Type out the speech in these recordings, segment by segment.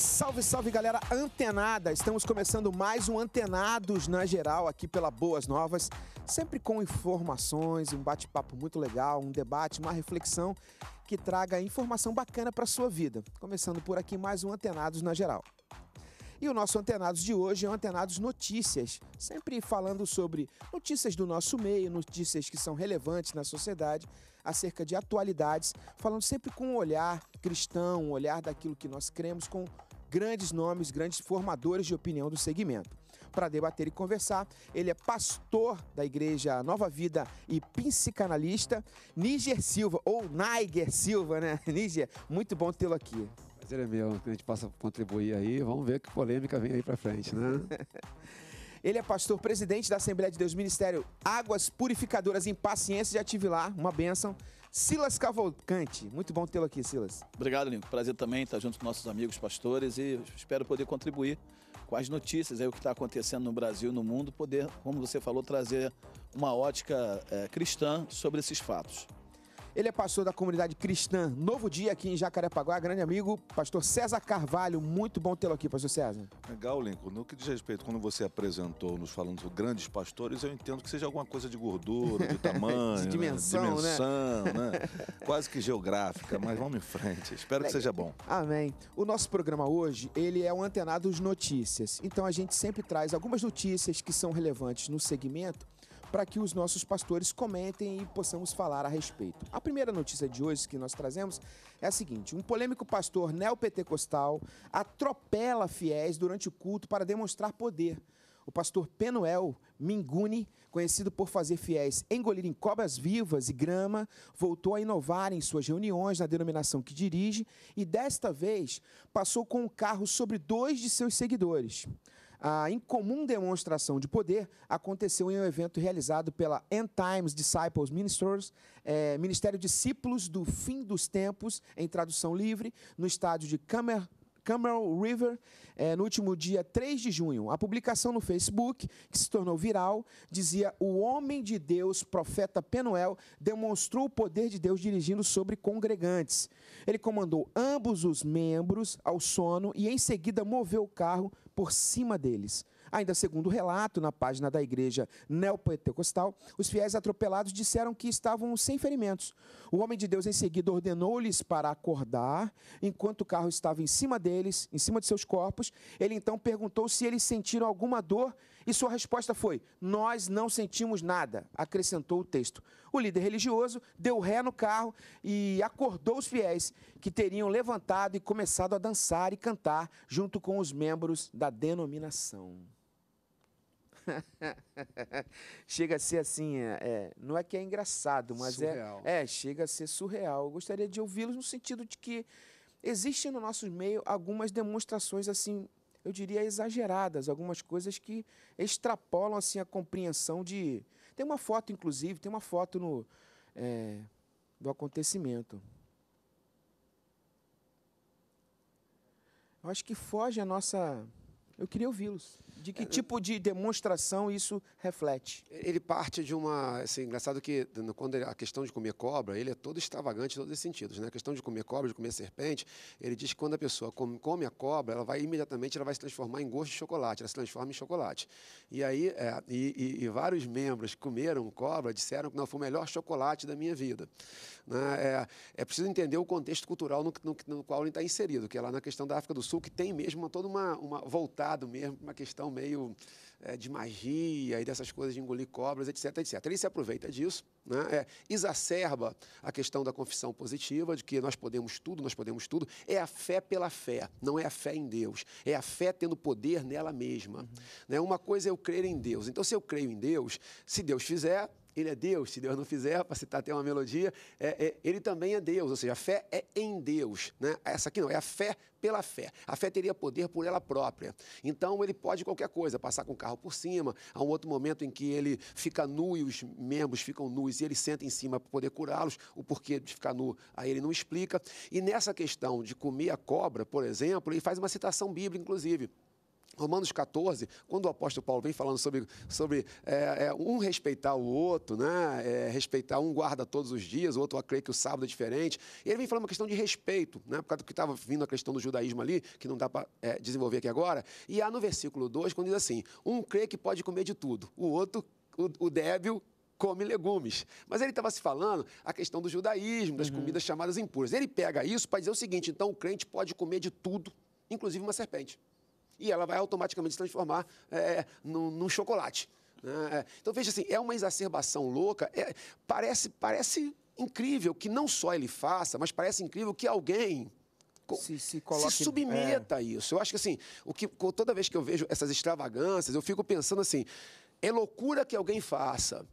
Salve, salve galera antenada! Estamos começando mais um Antenados na Geral aqui pela Boas Novas, sempre com informações, um bate-papo muito legal, um debate, uma reflexão que traga informação bacana para sua vida. Começando por aqui mais um Antenados na Geral. E o nosso Antenados de hoje é o Antenados Notícias, sempre falando sobre notícias do nosso meio, notícias que são relevantes na sociedade, acerca de atualidades, falando sempre com um olhar cristão, um olhar daquilo que nós cremos, com grandes nomes, grandes formadores de opinião do segmento. Para debater e conversar, ele é pastor da Igreja Nova Vida e psicanalista Níger Silva, ou Niger Silva, né? Níger, muito bom tê-lo aqui. Prazer é meu, que a gente possa contribuir aí. Vamos ver que polêmica vem aí para frente, né? Ele é pastor presidente da Assembleia de Deus Ministério Águas Purificadoras em Paciência, já tive lá, uma bênção. Silas Cavalcante, muito bom tê-lo aqui, Silas. Obrigado, Lincoln. Prazer também estar junto com nossos amigos pastores e espero poder contribuir com as notícias, aí, o que está acontecendo no Brasil, no mundo, poder, como você falou, trazer uma ótica é, cristã sobre esses fatos. Ele é pastor da comunidade cristã Novo Dia aqui em Jacarepaguá, grande amigo, pastor César Carvalho. Muito bom tê-lo aqui, pastor César. Legal, Lincoln. No que diz respeito, quando você apresentou nos falando sobre grandes pastores, eu entendo que seja alguma coisa de gordura, de tamanho, de né? dimensão, né? dimensão né? quase que geográfica, mas vamos em frente. Espero que seja bom. Amém. O nosso programa hoje, ele é o antenado de notícias. Então a gente sempre traz algumas notícias que são relevantes no segmento para que os nossos pastores comentem e possamos falar a respeito. A primeira notícia de hoje que nós trazemos é a seguinte: um polêmico pastor neopentecostal atropela fiéis durante o culto para demonstrar poder. O pastor Penuel Minguni, conhecido por fazer fiéis engolirem cobras vivas e grama, voltou a inovar em suas reuniões na denominação que dirige e desta vez passou com o um carro sobre dois de seus seguidores. A incomum demonstração de poder aconteceu em um evento realizado pela End Times Disciples Ministers, é, Ministério Discípulos do Fim dos Tempos, em tradução livre, no estádio de Camerún Cameron River é, no último dia 3 de junho. A publicação no Facebook, que se tornou viral, dizia: O homem de Deus, profeta Penuel, demonstrou o poder de Deus dirigindo sobre congregantes. Ele comandou ambos os membros ao sono e, em seguida, moveu o carro por cima deles. Ainda segundo o relato na página da igreja neopentecostal, os fiéis atropelados disseram que estavam sem ferimentos. O homem de Deus em seguida ordenou-lhes para acordar, enquanto o carro estava em cima deles, em cima de seus corpos. Ele então perguntou se eles sentiram alguma dor e sua resposta foi: Nós não sentimos nada, acrescentou o texto. O líder religioso deu ré no carro e acordou os fiéis, que teriam levantado e começado a dançar e cantar junto com os membros da denominação. chega a ser assim, é, é, não é que é engraçado, mas é, surreal. é, é chega a ser surreal. Eu gostaria de ouvi-los no sentido de que existem no nosso meio algumas demonstrações assim, eu diria exageradas, algumas coisas que extrapolam assim a compreensão de. Tem uma foto, inclusive, tem uma foto no é, do acontecimento. Eu acho que foge a nossa. Eu queria ouvi-los. De que tipo de demonstração isso reflete? Ele parte de uma. Assim, engraçado que quando a questão de comer cobra, ele é todo extravagante em todos os sentidos. Né? A questão de comer cobra, de comer serpente, ele diz que quando a pessoa come, a cobra, ela vai imediatamente ela vai se transformar em gosto de chocolate, ela se transforma em chocolate. E aí, é, e, e, e, vários membros que comeram cobra disseram que não foi o melhor chocolate da minha vida. Né? É, é preciso entender o contexto cultural no, no, no qual ele está inserido, que é lá na questão da África do Sul, que tem mesmo toda uma, uma voltado mesmo para uma questão meio é, de magia e dessas coisas de engolir cobras, etc, etc. Ele se aproveita disso, né? é, exacerba a questão da confissão positiva, de que nós podemos tudo, nós podemos tudo. É a fé pela fé, não é a fé em Deus. É a fé tendo poder nela mesma. Uhum. Né? Uma coisa é eu crer em Deus. Então, se eu creio em Deus, se Deus fizer, ele é Deus. Se Deus não fizer, para citar até uma melodia, é, é, ele também é Deus. Ou seja, a fé é em Deus. Né? Essa aqui não, é a fé pela fé. A fé teria poder por ela própria. Então, ele pode qualquer coisa, passar com o carro por cima. Há um outro momento em que ele fica nu e os membros ficam nus e ele senta em cima para poder curá-los. O porquê de ficar nu, aí ele não explica. E nessa questão de comer a cobra, por exemplo, ele faz uma citação bíblica, inclusive. Romanos 14, quando o apóstolo Paulo vem falando sobre, sobre é, é, um respeitar o outro, né? É, respeitar um guarda todos os dias, o outro a crer que o sábado é diferente, ele vem falando uma questão de respeito, né? por causa do que estava vindo a questão do judaísmo ali, que não dá para é, desenvolver aqui agora. E há no versículo 2, quando diz assim: um crê que pode comer de tudo, o outro, o, o débil, come legumes. Mas ele estava se falando a questão do judaísmo, das uhum. comidas chamadas impuras. Ele pega isso para dizer o seguinte: então o crente pode comer de tudo, inclusive uma serpente e ela vai automaticamente se transformar é, num, num chocolate. Né? É. Então, veja assim, é uma exacerbação louca. É, parece, parece incrível que não só ele faça, mas parece incrível que alguém se, se, coloque, se submeta é... a isso. Eu acho que assim, o que, toda vez que eu vejo essas extravagâncias, eu fico pensando assim, é loucura que alguém faça.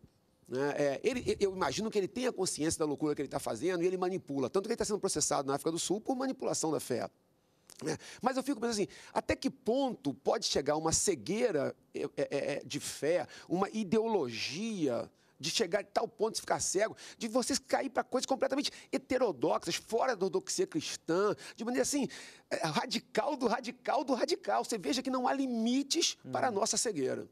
Né? É, ele, eu imagino que ele tenha consciência da loucura que ele está fazendo e ele manipula. Tanto que ele está sendo processado na África do Sul por manipulação da fé. É, mas eu fico pensando assim, até que ponto pode chegar uma cegueira é, é, de fé, uma ideologia de chegar a tal ponto de ficar cego, de vocês cair para coisas completamente heterodoxas, fora da ortodoxia cristã, de maneira assim, radical do radical do radical. Você veja que não há limites hum. para a nossa cegueira.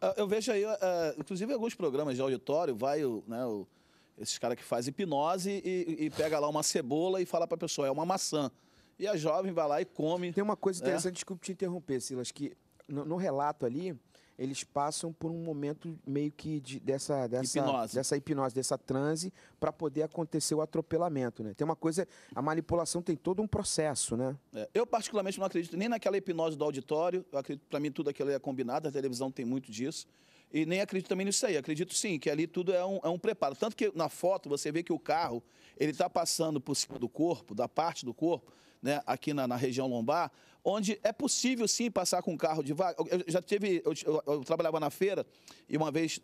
Ah, eu vejo aí, ah, inclusive, alguns programas de auditório, vai o, né, esses caras que fazem hipnose e, e, pega lá uma cebola e fala para a pessoa, é uma maçã. E a jovem vai lá e come. Tem uma coisa né? interessante, é. desculpe te interromper, Silas, que no, no, relato ali, eles passam por um momento meio que de, dessa, dessa hipnose. dessa hipnose, dessa transe, para poder acontecer o atropelamento, né? Tem uma coisa, a manipulação tem todo um processo, né? É, eu particularmente não acredito nem naquela hipnose do auditório, eu acredito, para mim tudo aquilo é combinado, a televisão tem muito disso. E nem acredito também nisso aí. Acredito sim que ali tudo é um, é um preparo. Tanto que na foto você vê que o carro ele está passando por cima do corpo, da parte do corpo, né, aqui na, na, região lombar, onde é possível sim passar com um carro de vaga. Eu já teve, eu, eu, eu, trabalhava na feira e uma vez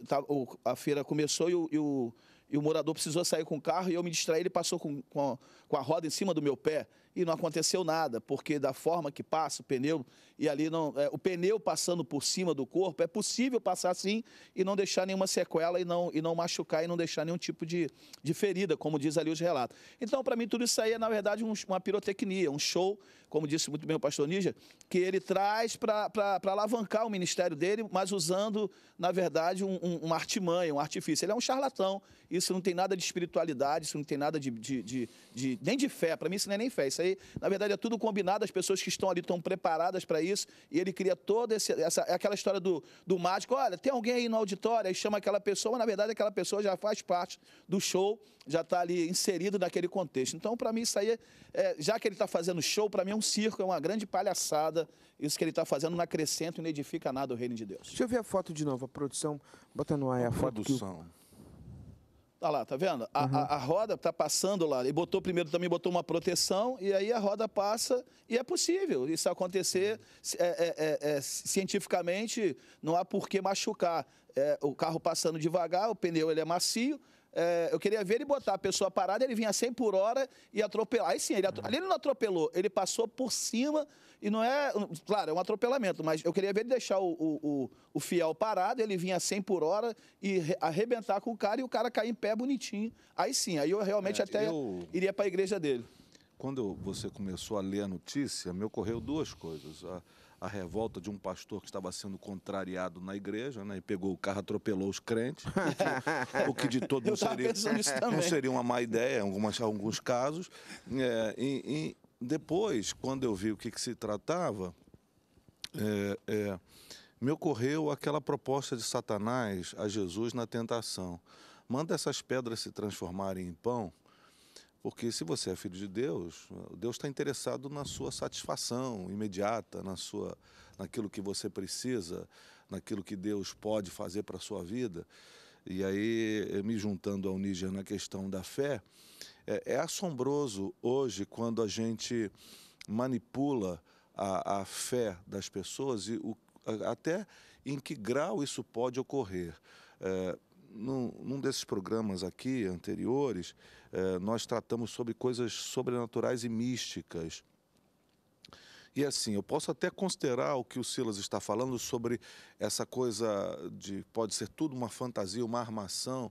a feira começou e o, e o, e o morador precisou sair com o carro e eu me distraí, ele passou com, com a, com a roda em cima do meu pé e não aconteceu nada, porque da forma que passa o pneu, e ali não, é, o pneu passando por cima do corpo, é possível passar sim e não deixar nenhuma sequela e não, e não machucar e não deixar nenhum tipo de, de ferida, como diz ali os relatos. Então, para mim, tudo isso aí é, na verdade, um, uma pirotecnia, um show, como disse muito bem o pastor Níger, que ele traz para alavancar o ministério dele, mas usando, na verdade, um, um, uma artimanha, um artifício. Ele é um charlatão, isso não tem nada de espiritualidade, isso não tem nada de, de, de, de nem de fé, para mim isso não é nem fé, isso é aí. Na verdade, é tudo combinado, as pessoas que estão ali estão preparadas para isso, e ele cria toda essa, é aquela história do, do mágico, olha, tem alguém aí no auditório, aí chama aquela pessoa, mas, na verdade, aquela pessoa já faz parte do show, já está ali inserido naquele contexto. Então, para mim, isso aí, é, é já que ele está fazendo show, para mim é um circo, é uma grande palhaçada, isso que ele está fazendo não acrescenta e não edifica nada o reino de Deus. Deixa eu ver a foto de novo, a produção, bota no ar a, é a foto produção. que Olha lá, tá vendo? A, uhum. a, a roda tá passando lá. ele botou primeiro também, botou uma proteção, e aí a roda passa, e é possível isso acontecer é, é, é, é, cientificamente, não há por que machucar. É, o carro passando devagar, o pneu ele é macio, é, eu queria ver ele botar a pessoa parada, ele vinha 100 por hora e atropelar. Aí sim, ele, ele não atropelou, ele passou por cima e não é. Claro, é um atropelamento, mas eu queria ver ele deixar o, o, o, o fiel parado, ele vinha 100 por hora e arrebentar com o cara e o cara cair em pé bonitinho. Aí sim, aí eu realmente é, até eu... iria para a igreja dele. Quando você começou a ler a notícia, me ocorreu duas coisas. Ah, a revolta de um pastor que estava sendo contrariado na igreja, né? E pegou o carro, atropelou os crentes, o que de todo não seria, não seria uma má ideia em algumas, alguns casos. É, e, e, depois, quando eu vi o que, que se tratava, é, é, me ocorreu aquela proposta de Satanás a Jesus na tentação. Manda essas pedras se transformarem em pão porque se você é filho de Deus, Deus está interessado na sua satisfação imediata, na sua, naquilo que você precisa, naquilo que Deus pode fazer para a sua vida. E aí, me juntando ao Níger na questão da fé, é, é assombroso hoje quando a gente manipula a, a fé das pessoas e o, até em que grau isso pode ocorrer. É, num, num desses programas aqui anteriores, eh, nós tratamos sobre coisas sobrenaturais e místicas. E assim, eu posso até considerar o que o Silas está falando sobre essa coisa de pode ser tudo uma fantasia, uma armação,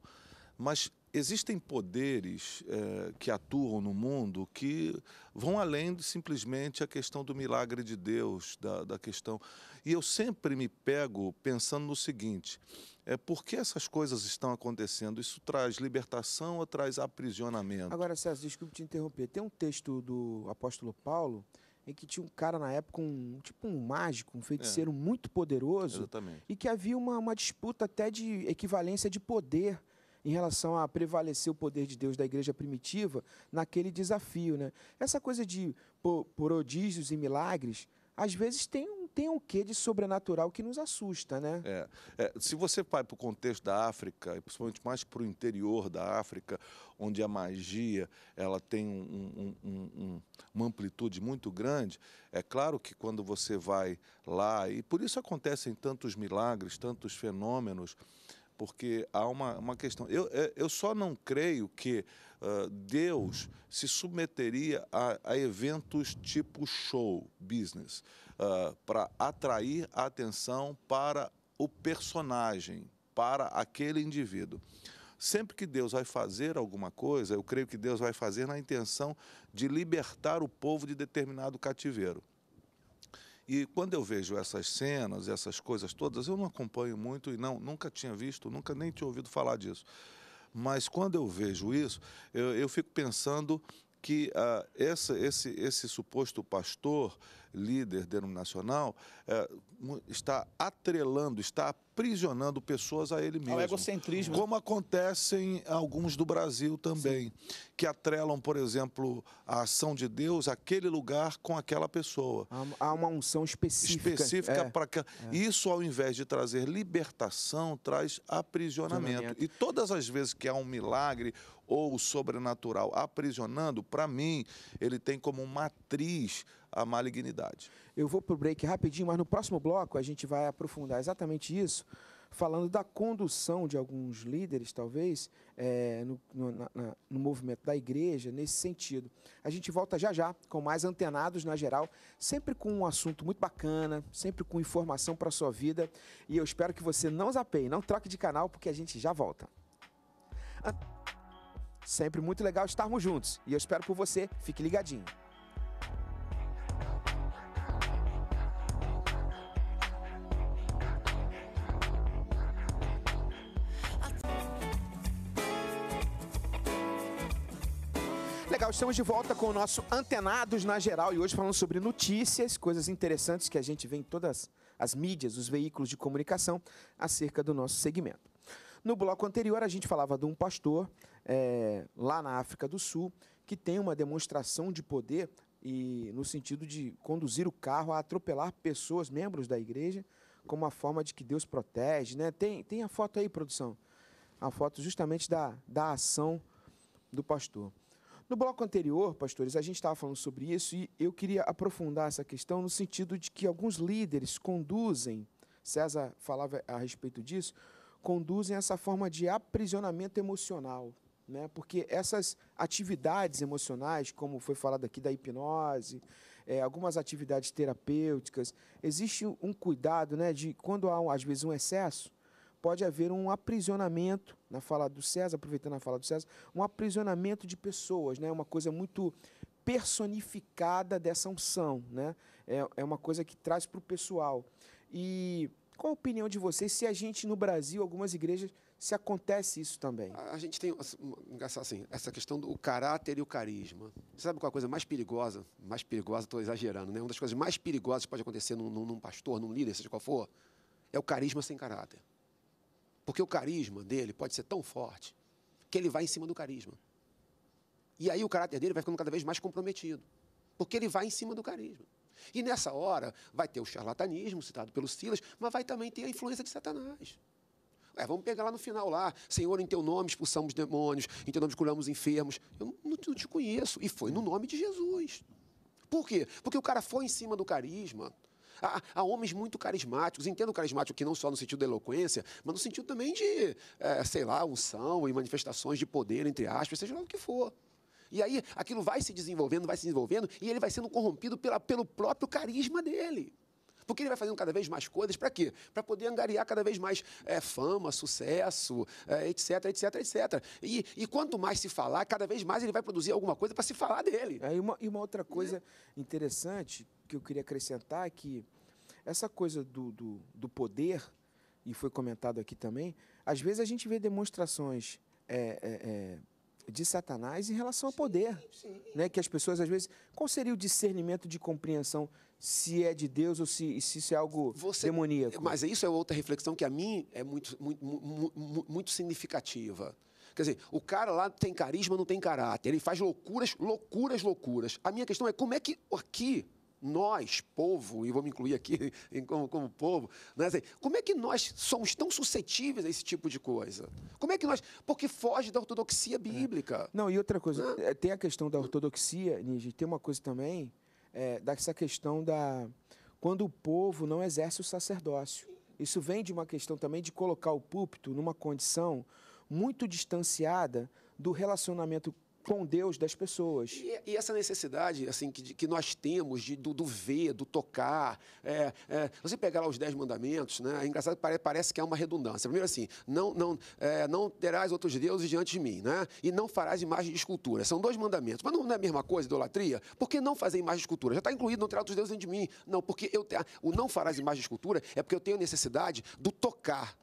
mas existem poderes eh, que atuam no mundo que vão além de simplesmente a questão do milagre de Deus, da, da questão. E eu sempre me pego pensando no seguinte: é, por que essas coisas estão acontecendo? Isso traz libertação ou traz aprisionamento? Agora, César, desculpe te interromper. Tem um texto do apóstolo Paulo em que tinha um cara na época, um tipo um mágico, um feiticeiro é. muito poderoso, Exatamente. e que havia uma, uma disputa até de equivalência de poder em relação a prevalecer o poder de Deus da igreja primitiva naquele desafio. Né? Essa coisa de prodígios e milagres, às vezes tem um, tem um quê de sobrenatural que nos assusta, né? É, é, se você vai para o contexto da África, e principalmente mais para o interior da África, onde a magia ela tem um, um, uma amplitude muito grande, é claro que quando você vai lá, e por isso acontecem tantos milagres, tantos fenômenos, porque há uma, uma questão. Eu, é, eu só não creio que uh, Deus se submeteria a, a, eventos tipo show business uh, ah, para atrair a atenção para o personagem, para aquele indivíduo. Sempre que Deus vai fazer alguma coisa, eu creio que Deus vai fazer na intenção de libertar o povo de determinado cativeiro. E quando eu vejo essas cenas, essas coisas todas, eu não acompanho muito e não, nunca tinha visto, nunca nem tinha ouvido falar disso. Mas quando eu vejo isso, eu, eu fico pensando que ah, essa, esse, esse suposto pastor, líder denominacional, eh, está atrelando, está aprisionando pessoas a ele mesmo. Ao egocentrismo. Como acontece em alguns do Brasil também, Sim. que atrelam, por exemplo, a ação de Deus, aquele lugar com aquela pessoa. Há uma unção específica. Específica é. para que... É. Isso, ao invés de trazer libertação, traz aprisionamento. E todas as vezes que há um milagre ou o sobrenatural aprisionando, para mim, ele tem como matriz a malignidade. Eu vou para o break rapidinho, mas no próximo bloco a gente vai aprofundar exatamente isso, falando da condução de alguns líderes, talvez, é, no, no, na, no movimento da igreja, nesse sentido. A gente volta já já com mais antenados na geral, sempre com um assunto muito bacana, sempre com informação para a sua vida. E eu espero que você não zapeie, não troque de canal, porque a gente já volta. Sempre muito legal estarmos juntos e eu espero por você. Fique ligadinho. Legal, estamos de volta com o nosso Antenados na Geral e hoje falando sobre notícias, coisas interessantes que a gente vê em todas as mídias, os veículos de comunicação acerca do nosso segmento. No bloco anterior, a gente falava de um pastor é, lá na África do Sul que tem uma demonstração de poder e no sentido de conduzir o carro a atropelar pessoas, membros da igreja, como uma forma de que Deus protege. Né? Tem, tem a foto aí, produção. A foto justamente da, da ação do pastor. No bloco anterior, pastores, a gente estava falando sobre isso e eu queria aprofundar essa questão no sentido de que alguns líderes conduzem, César falava a respeito disso, conduzem a essa forma de aprisionamento emocional. Né? Porque essas atividades emocionais, como foi falado aqui da hipnose, é, algumas atividades terapêuticas, existe um cuidado né, de quando há, às vezes, um excesso, pode haver um aprisionamento, na fala do César, aproveitando a fala do César, um aprisionamento de pessoas, né? uma coisa muito personificada dessa unção. Né? É, é uma coisa que traz para o pessoal. E qual a opinião de vocês se a gente no Brasil, algumas igrejas, se acontece isso também? A gente tem, assim, assim, essa questão do caráter e o carisma. Você sabe qual é a coisa mais perigosa? Mais perigosa, estou exagerando, né? Uma das coisas mais perigosas que pode acontecer num, num, num pastor, num líder, seja qual for, é o carisma sem caráter. Porque o carisma dele pode ser tão forte que ele vai em cima do carisma. E aí o caráter dele vai ficando cada vez mais comprometido. Porque ele vai em cima do carisma. E nessa hora vai ter o charlatanismo citado pelo Silas, mas vai também ter a influência de Satanás. É, vamos pegar lá no final lá. Senhor, em teu nome expulsamos demônios, em teu nome curamos enfermos. Eu não, não te conheço. E foi no nome de Jesus. Por quê? Porque o cara foi em cima do carisma. Há, há homens muito carismáticos. Entendo carismático que não só no sentido da eloquência, mas no sentido também de, é, sei lá, unção e manifestações de poder, entre aspas, seja lá o que for. E aí aquilo vai se desenvolvendo, vai se desenvolvendo, e ele vai sendo corrompido pela, pelo próprio carisma dele. Porque ele vai fazendo cada vez mais coisas, para quê? Para poder angariar cada vez mais é, fama, sucesso, é, etc, etc, etc. E, e, quanto mais se falar, cada vez mais ele vai produzir alguma coisa para se falar dele. É, e, uma, e, uma, outra coisa interessante que eu queria acrescentar é que essa coisa do, do, do, poder, e foi comentado aqui também, às vezes a gente vê demonstrações eh, eh, de Satanás em relação ao poder. sim. Né? Que as pessoas às vezes. Qual seria o discernimento de compreensão se é de Deus ou se, se isso é algo Você, demoníaco? Mas isso é outra reflexão que a mim é muito, muito, muito, muito significativa. Quer dizer, o cara lá tem carisma, não tem caráter. Ele faz loucuras, loucuras, loucuras. A minha questão é como é que aqui nós, povo, e vou me incluir aqui como, como povo, né? Assim, como é que nós somos tão suscetíveis a esse tipo de coisa? Como é que nós. Porque foge da ortodoxia é. bíblica. Não, e outra coisa, né? é, tem a questão da ortodoxia, Nige, tem uma coisa também, é, dessa questão da. Quando o povo não exerce o sacerdócio. Isso vem de uma questão também de colocar o púlpito numa condição muito distanciada do relacionamento com Deus das pessoas. E, e essa necessidade assim que, que nós temos de, do, do ver, do tocar. É, é, você pegar lá os dez mandamentos, né? É engraçado, parece, parece que é uma redundância. Primeiro assim, não, não, é, não terás outros deuses diante de mim, né? E não farás imagem de escultura. São dois mandamentos. Mas não, não é a mesma coisa, idolatria? Por que não fazer imagem de escultura? Já está incluído, não terás outros deuses diante de mim. Não, porque eu o não farás imagem de escultura é porque eu tenho necessidade do tocar,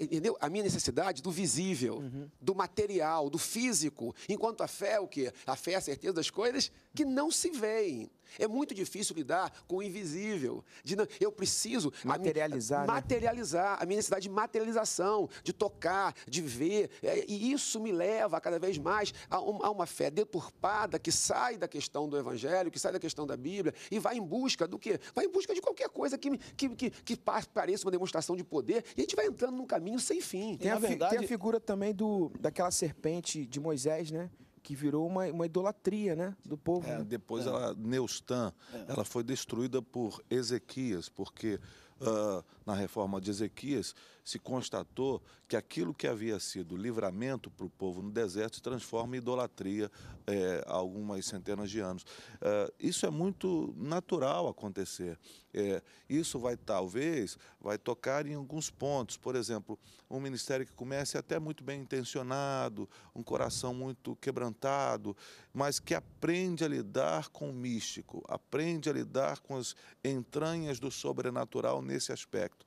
entendeu? A minha necessidade do visível, uhum. do material, do físico, enquanto a fé é o quê? A fé é a certeza das coisas que não se veem. É muito difícil lidar com o invisível. De, eu preciso materializar, a, né? materializar a minha necessidade de materialização, de tocar, de ver. É, e isso me leva cada vez mais a, a, uma fé deturpada que sai da questão do Evangelho, que sai da questão da Bíblia e vai em busca do quê? Vai em busca de qualquer coisa que, que, que, que pareça uma demonstração de poder e a gente vai entrando num caminho sem fim. Tem, a, verdade... tem a figura também do, daquela serpente de Moisés, né? que virou uma, uma idolatria né, do povo. É, né? Depois, é. ela, Neustã, é. ela foi destruída por Ezequias, porque uh, na reforma de Ezequias, se constatou que aquilo que havia sido livramento para o povo no deserto se transforma em idolatria é, há algumas centenas de anos. É, isso é muito natural acontecer. É, isso vai, talvez, vai tocar em alguns pontos. Por exemplo, um ministério que comece até muito bem intencionado, um coração muito quebrantado, mas que aprende a lidar com o místico, aprende a lidar com as entranhas do sobrenatural nesse aspecto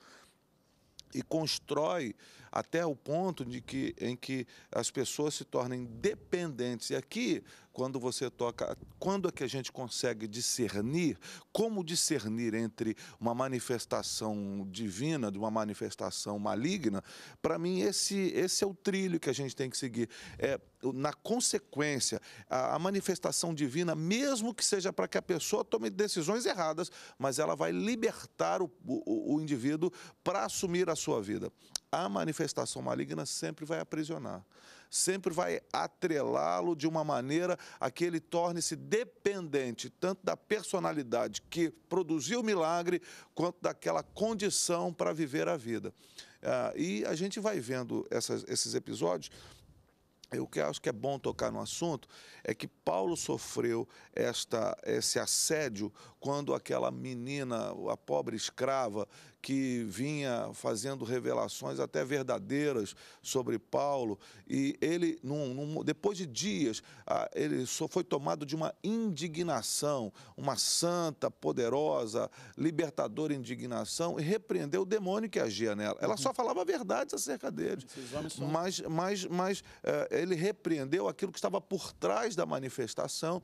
e constrói até o ponto de que, em que as pessoas se tornem dependentes. E aqui, quando você toca, quando é que a gente consegue discernir? Como discernir entre uma manifestação divina de uma manifestação maligna? Para mim, esse, esse é o trilho que a gente tem que seguir. É, na consequência, a, a manifestação divina, mesmo que seja para que a pessoa tome decisões erradas, mas ela vai libertar o, o, o indivíduo para assumir a sua vida a manifestação maligna sempre vai aprisionar, sempre vai atrelá-lo de uma maneira a que ele torne-se dependente tanto da personalidade que produziu o milagre, quanto daquela condição para viver a vida. Ah, e a gente vai vendo essas, esses episódios o que acho que é bom tocar no assunto é que Paulo sofreu esta, esse assédio quando aquela menina, a pobre escrava, que vinha fazendo revelações até verdadeiras sobre Paulo. E ele, num, num, depois de dias, ah, ele só foi tomado de uma indignação, uma santa, poderosa, libertadora indignação, e repreendeu o demônio que agia nela. Ela só uhum. falava verdades acerca dele. São... Mas, mas, mas eh, ele repreendeu aquilo que estava por trás da manifestação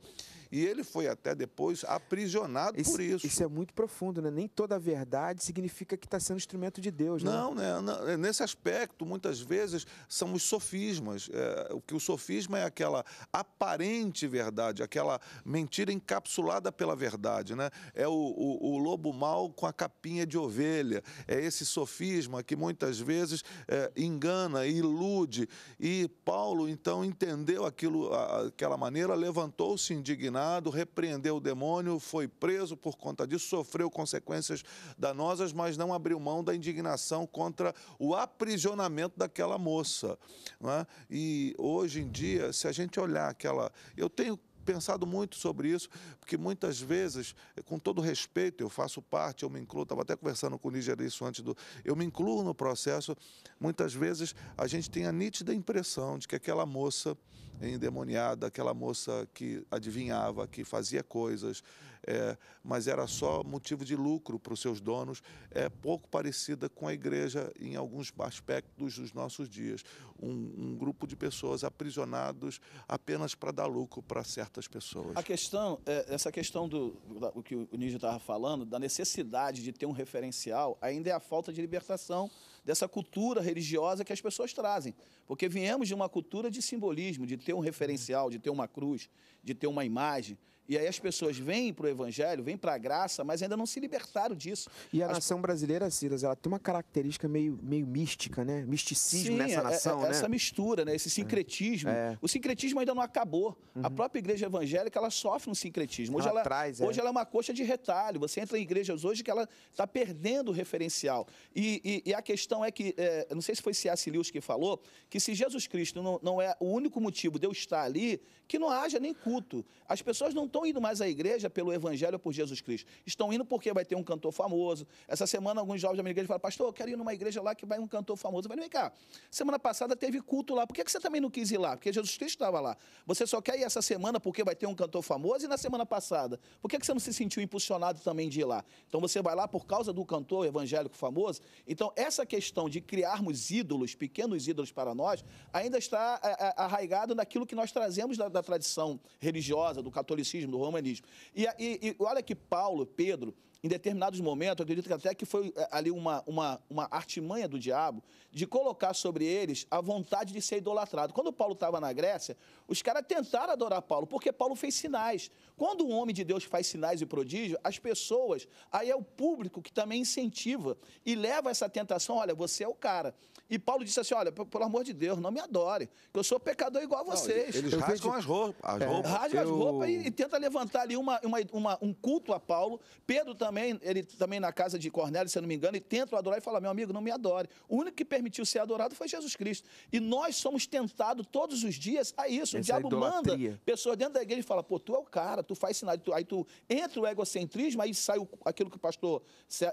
e ele foi até depois aprisionado isso, por isso. Isso é muito profundo, né? Nem toda a verdade significa que está sendo instrumento de Deus, né? Não, né? É, nesse aspecto, muitas vezes, são os sofismas. É, o que o sofisma é aquela aparente verdade, aquela mentira encapsulada pela verdade, né? É o, o, o lobo mau com a capinha de ovelha. É esse sofisma que muitas vezes é, engana, ilude. E Paulo, então, entendeu aquilo, aquela maneira, levantou-se indignado endemoniado, repreendeu o demônio, foi preso por conta disso, sofreu consequências danosas, mas não abriu mão da indignação contra o aprisionamento daquela moça. Né? E hoje em dia, se a gente olhar aquela. Eu tenho pensado muito sobre isso, porque muitas vezes, eh, com todo respeito, eu faço parte, eu me incluo, estava até conversando com o Níger isso antes do. Eu me incluo no processo. Muitas vezes a gente tem a nítida impressão de que aquela moça endemoniada, aquela moça que adivinhava, que fazia coisas, é, mas era só motivo de lucro para os seus donos, é pouco parecida com a igreja em alguns aspectos dos nossos dias. Um, um grupo de pessoas aprisionados apenas para dar lucro para certas pessoas. A questão, é, essa questão do, da, o que o Nígio estava falando, da necessidade de ter um referencial, ainda é a falta de libertação dessa cultura religiosa que as pessoas trazem. Porque viemos de uma cultura de simbolismo, de ter um referencial, de ter uma cruz, de ter uma imagem. E aí as pessoas vêm para o evangelho, vêm para a graça, mas ainda não se libertaram disso. E a as... nação brasileira, Silas, ela tem uma característica meio, meio mística, né? Misticismo Sim, nessa é, é, é nação, é, né? Essa mistura, né? Esse sincretismo. É. O sincretismo ainda não acabou. Uhum. A própria igreja evangélica, ela sofre um sincretismo. Hoje ela, ela traz, hoje ela é uma coxa de retalho. Você entra em igrejas hoje que ela está perdendo o referencial. E, e, e, a questão é que, não sei se foi C.S. Lewis que falou, que se Jesus Cristo não, não é o único motivo de eu estar ali, que não haja nem culto. As pessoas não estão indo mais à igreja pelo Evangelho por Jesus Cristo. Estão indo porque vai ter um cantor famoso. Essa semana, alguns jovens da minha igreja falam, pastor, eu quero ir numa igreja lá que vai um cantor famoso. Eu falei, vem cá, semana passada teve culto lá. Por que você também não quis ir lá? Porque Jesus Cristo estava lá. Você só quer ir essa semana porque vai ter um cantor famoso e na semana passada. Por que você não se sentiu impulsionado também de ir lá? Então você vai lá por causa do cantor evangélico famoso. Então, essa questão de criarmos ídolos, pequenos ídolos para nós, ainda está eh, eh, arraigado naquilo que nós trazemos da, da tradição religiosa, do catolicismo cristianismo, do romanismo. E, e, e olha que Paulo, Pedro, em determinados momentos, eu acredito que até que foi é, ali uma, uma, uma artimanha do diabo de colocar sobre eles a vontade de ser idolatrado. Quando Paulo estava na Grécia, os caras tentaram adorar Paulo, porque Paulo fez sinais. Quando um homem de Deus faz sinais e prodígio, as pessoas, aí é o público que também incentiva e leva essa tentação: olha, você é o cara. E Paulo disse assim: olha, pelo amor de Deus, não me adore, que eu sou pecador igual a vocês. Não, eles é, rasgam as roupas. As é. Rasga eu... as roupas e, e, tenta levantar ali uma, uma, uma, um culto a Paulo. Pedro também, ele também na casa de Cornélio, se eu não me engano, e tenta adorar e fala: meu amigo, não me adore. O único que permitiu ser adorado foi Jesus Cristo. E nós somos tentados todos os dias a isso. Essa o diabo manda pessoas dentro da igreja e fala: pô, tu é o cara, tu faz sinal. Tu, aí tu entra o egocentrismo, aí sai o, aquilo que o pastor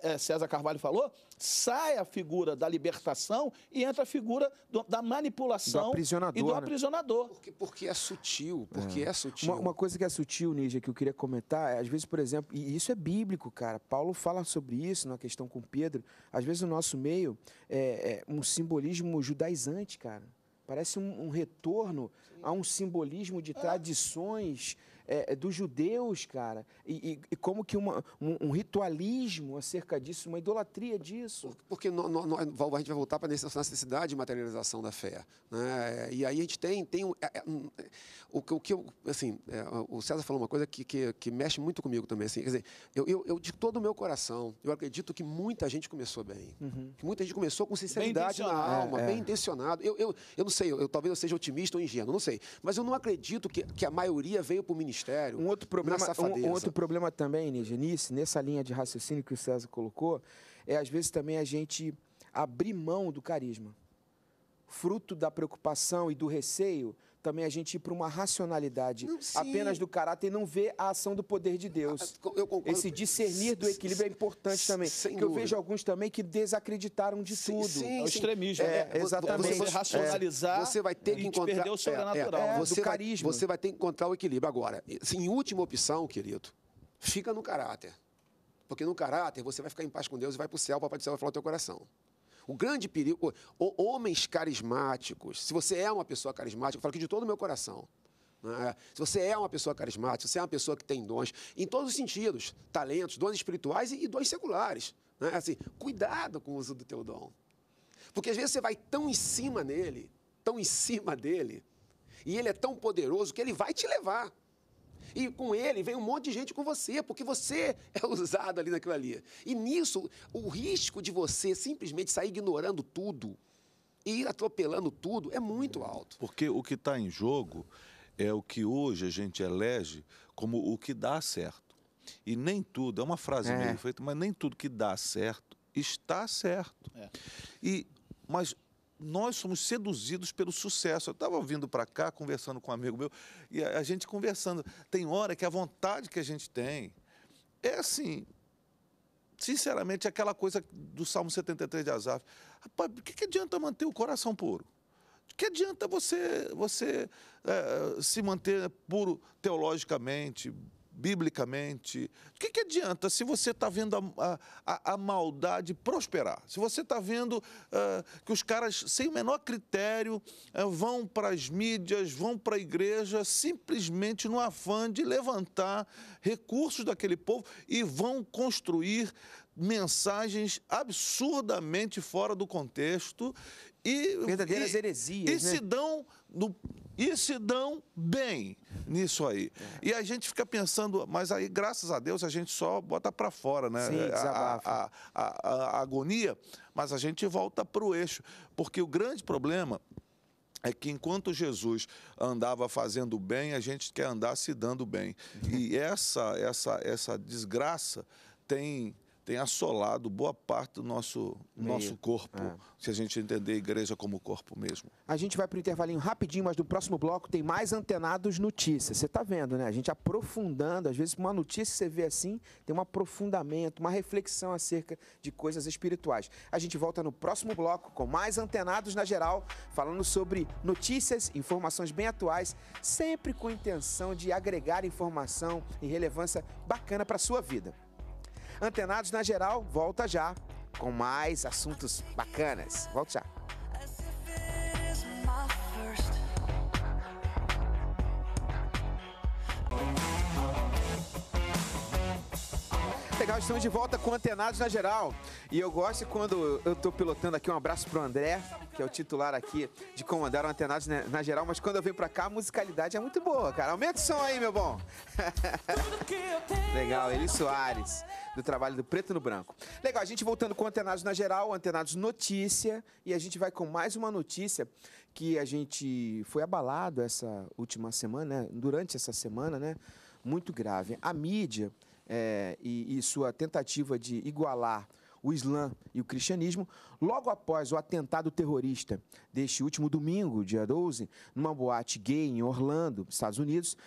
é, César Carvalho falou, sai a figura da libertação e entra a figura do, da manipulação do aprisionador, e né? do aprisionador. Porque, porque, é sutil, porque é, é sutil. Uma, uma, coisa que é sutil, Nígia, que eu queria comentar, é, às vezes, por exemplo, e isso é bíblico, cara, Paulo fala sobre isso na questão com Pedro, às vezes no nosso meio é, é um simbolismo judaizante, cara. Parece um, um retorno Sim. a um simbolismo de ah. tradições... É, é, dos judeus, cara, e, e, e como que uma, um, um, ritualismo acerca disso, uma idolatria disso. Porque no, no, no, a gente vai voltar para a necessidade de materialização da fé. Né? E aí a gente tem, tem um, é, é, um, o, o que eu, assim, é, o César falou uma coisa que, que, que, mexe muito comigo também. Assim, quer dizer, eu, eu, eu, de todo o meu coração, eu acredito que muita gente começou bem. Uhum. Que muita gente começou com sinceridade na alma, é, bem intencionado. Eu, eu, eu não sei, eu, eu talvez eu seja otimista ou ingênuo, não sei. Mas eu não acredito que, que a maioria veio para o ministério ministério. Um outro problema, um, um, outro problema também, Nigenice, nessa linha de raciocínio que o César colocou, é às vezes também a gente abrir mão do carisma. Fruto da preocupação e do receio, também a gente ir para uma racionalidade não, apenas do caráter e não ver a ação do poder de Deus. Ah, eu concordo. Esse discernir do equilíbrio é importante também. Sem eu vejo alguns também que desacreditaram de sim, tudo. Sim, é o extremismo. É, exatamente. É, você vai racionalizar. Você vai ter que encontrar. Perder o sobrenatural. É, é, é, você, vai, você vai ter que encontrar o equilíbrio. Agora, em última opção, querido, fica no caráter. Porque no caráter você vai ficar em paz com Deus e vai para o céu, o Papai do Céu vai falar o teu coração. O grande perigo. Homens carismáticos. Se você é uma pessoa carismática, eu falo aqui de todo o meu coração. Né? Se você é uma pessoa carismática, se você é uma pessoa que tem dons, em todos os sentidos, talentos, dons espirituais e, e dons seculares. Né? Assim, cuidado com o uso do teu dom. Porque às vezes você vai tão em cima nele, tão em cima dele, e ele é tão poderoso que ele vai te levar. E com ele vem um monte de gente com você, porque você é usado ali naquilo ali. E nisso, o risco de você simplesmente sair ignorando tudo e ir atropelando tudo é muito é, alto. Porque o que está em jogo é o que hoje a gente elege como o que dá certo. E nem tudo, é uma frase é. meio feita, mas nem tudo que dá certo está certo. É. E, mas nós somos seduzidos pelo sucesso. Eu estava vindo para cá, conversando com um amigo meu, e a, a, gente conversando. Tem hora que a vontade que a gente tem é assim. Sinceramente, aquela coisa do Salmo 73 de Asaf. Rapaz, o que, que adianta manter o coração puro? O que adianta você, você é, se manter puro teologicamente, biblicamente. O que, que adianta se você está vendo a, a, a, maldade prosperar? Se você está vendo uh, que os caras, sem o menor critério, uh, vão para as mídias, vão para a igreja, simplesmente no afã de levantar recursos daquele povo e vão construir mensagens absurdamente fora do contexto e verdadeiras e, heresias e né? se dão no, e se dão bem nisso aí. E a gente fica pensando, mas aí, graças a Deus, a gente só bota para fora, né? Sim, A, a, a, a agonia, mas a gente volta para o eixo. Porque o grande problema é que enquanto Jesus andava fazendo bem, a gente quer andar se dando bem. E essa essa essa desgraça tem tem assolado boa parte do nosso, nosso corpo, é. se a gente entender a igreja como corpo mesmo. A gente vai para o intervalinho rapidinho, mas no próximo bloco tem mais antenados notícias. Você está vendo, né? A gente aprofundando, às vezes uma notícia que você vê assim, tem um aprofundamento, uma reflexão acerca de coisas espirituais. A gente volta no próximo bloco com mais antenados na geral, falando sobre notícias, informações bem atuais, sempre com intenção de agregar informação e relevância bacana para sua vida. Antenados na geral, volta já com mais assuntos bacanas. Volta já. nós estamos de volta com Antenados na Geral. E eu gosto quando eu estou pilotando aqui, um abraço pro André, que é o titular aqui de comandar o Antenados na Geral, mas quando eu venho para cá, a musicalidade é muito boa, cara. Aumenta o som aí, meu bom. Legal, Eli Soares, do trabalho do Preto no Branco. Legal, a gente voltando com Antenados na Geral, Antenados Notícia, e a gente vai com mais uma notícia que a gente foi abalado essa última semana, né? durante essa semana, né? Muito grave. A mídia é, e, e sua tentativa de igualar o Islã e o cristianismo, logo após o atentado terrorista deste último domingo, dia 12, numa boate gay em Orlando, Estados Unidos,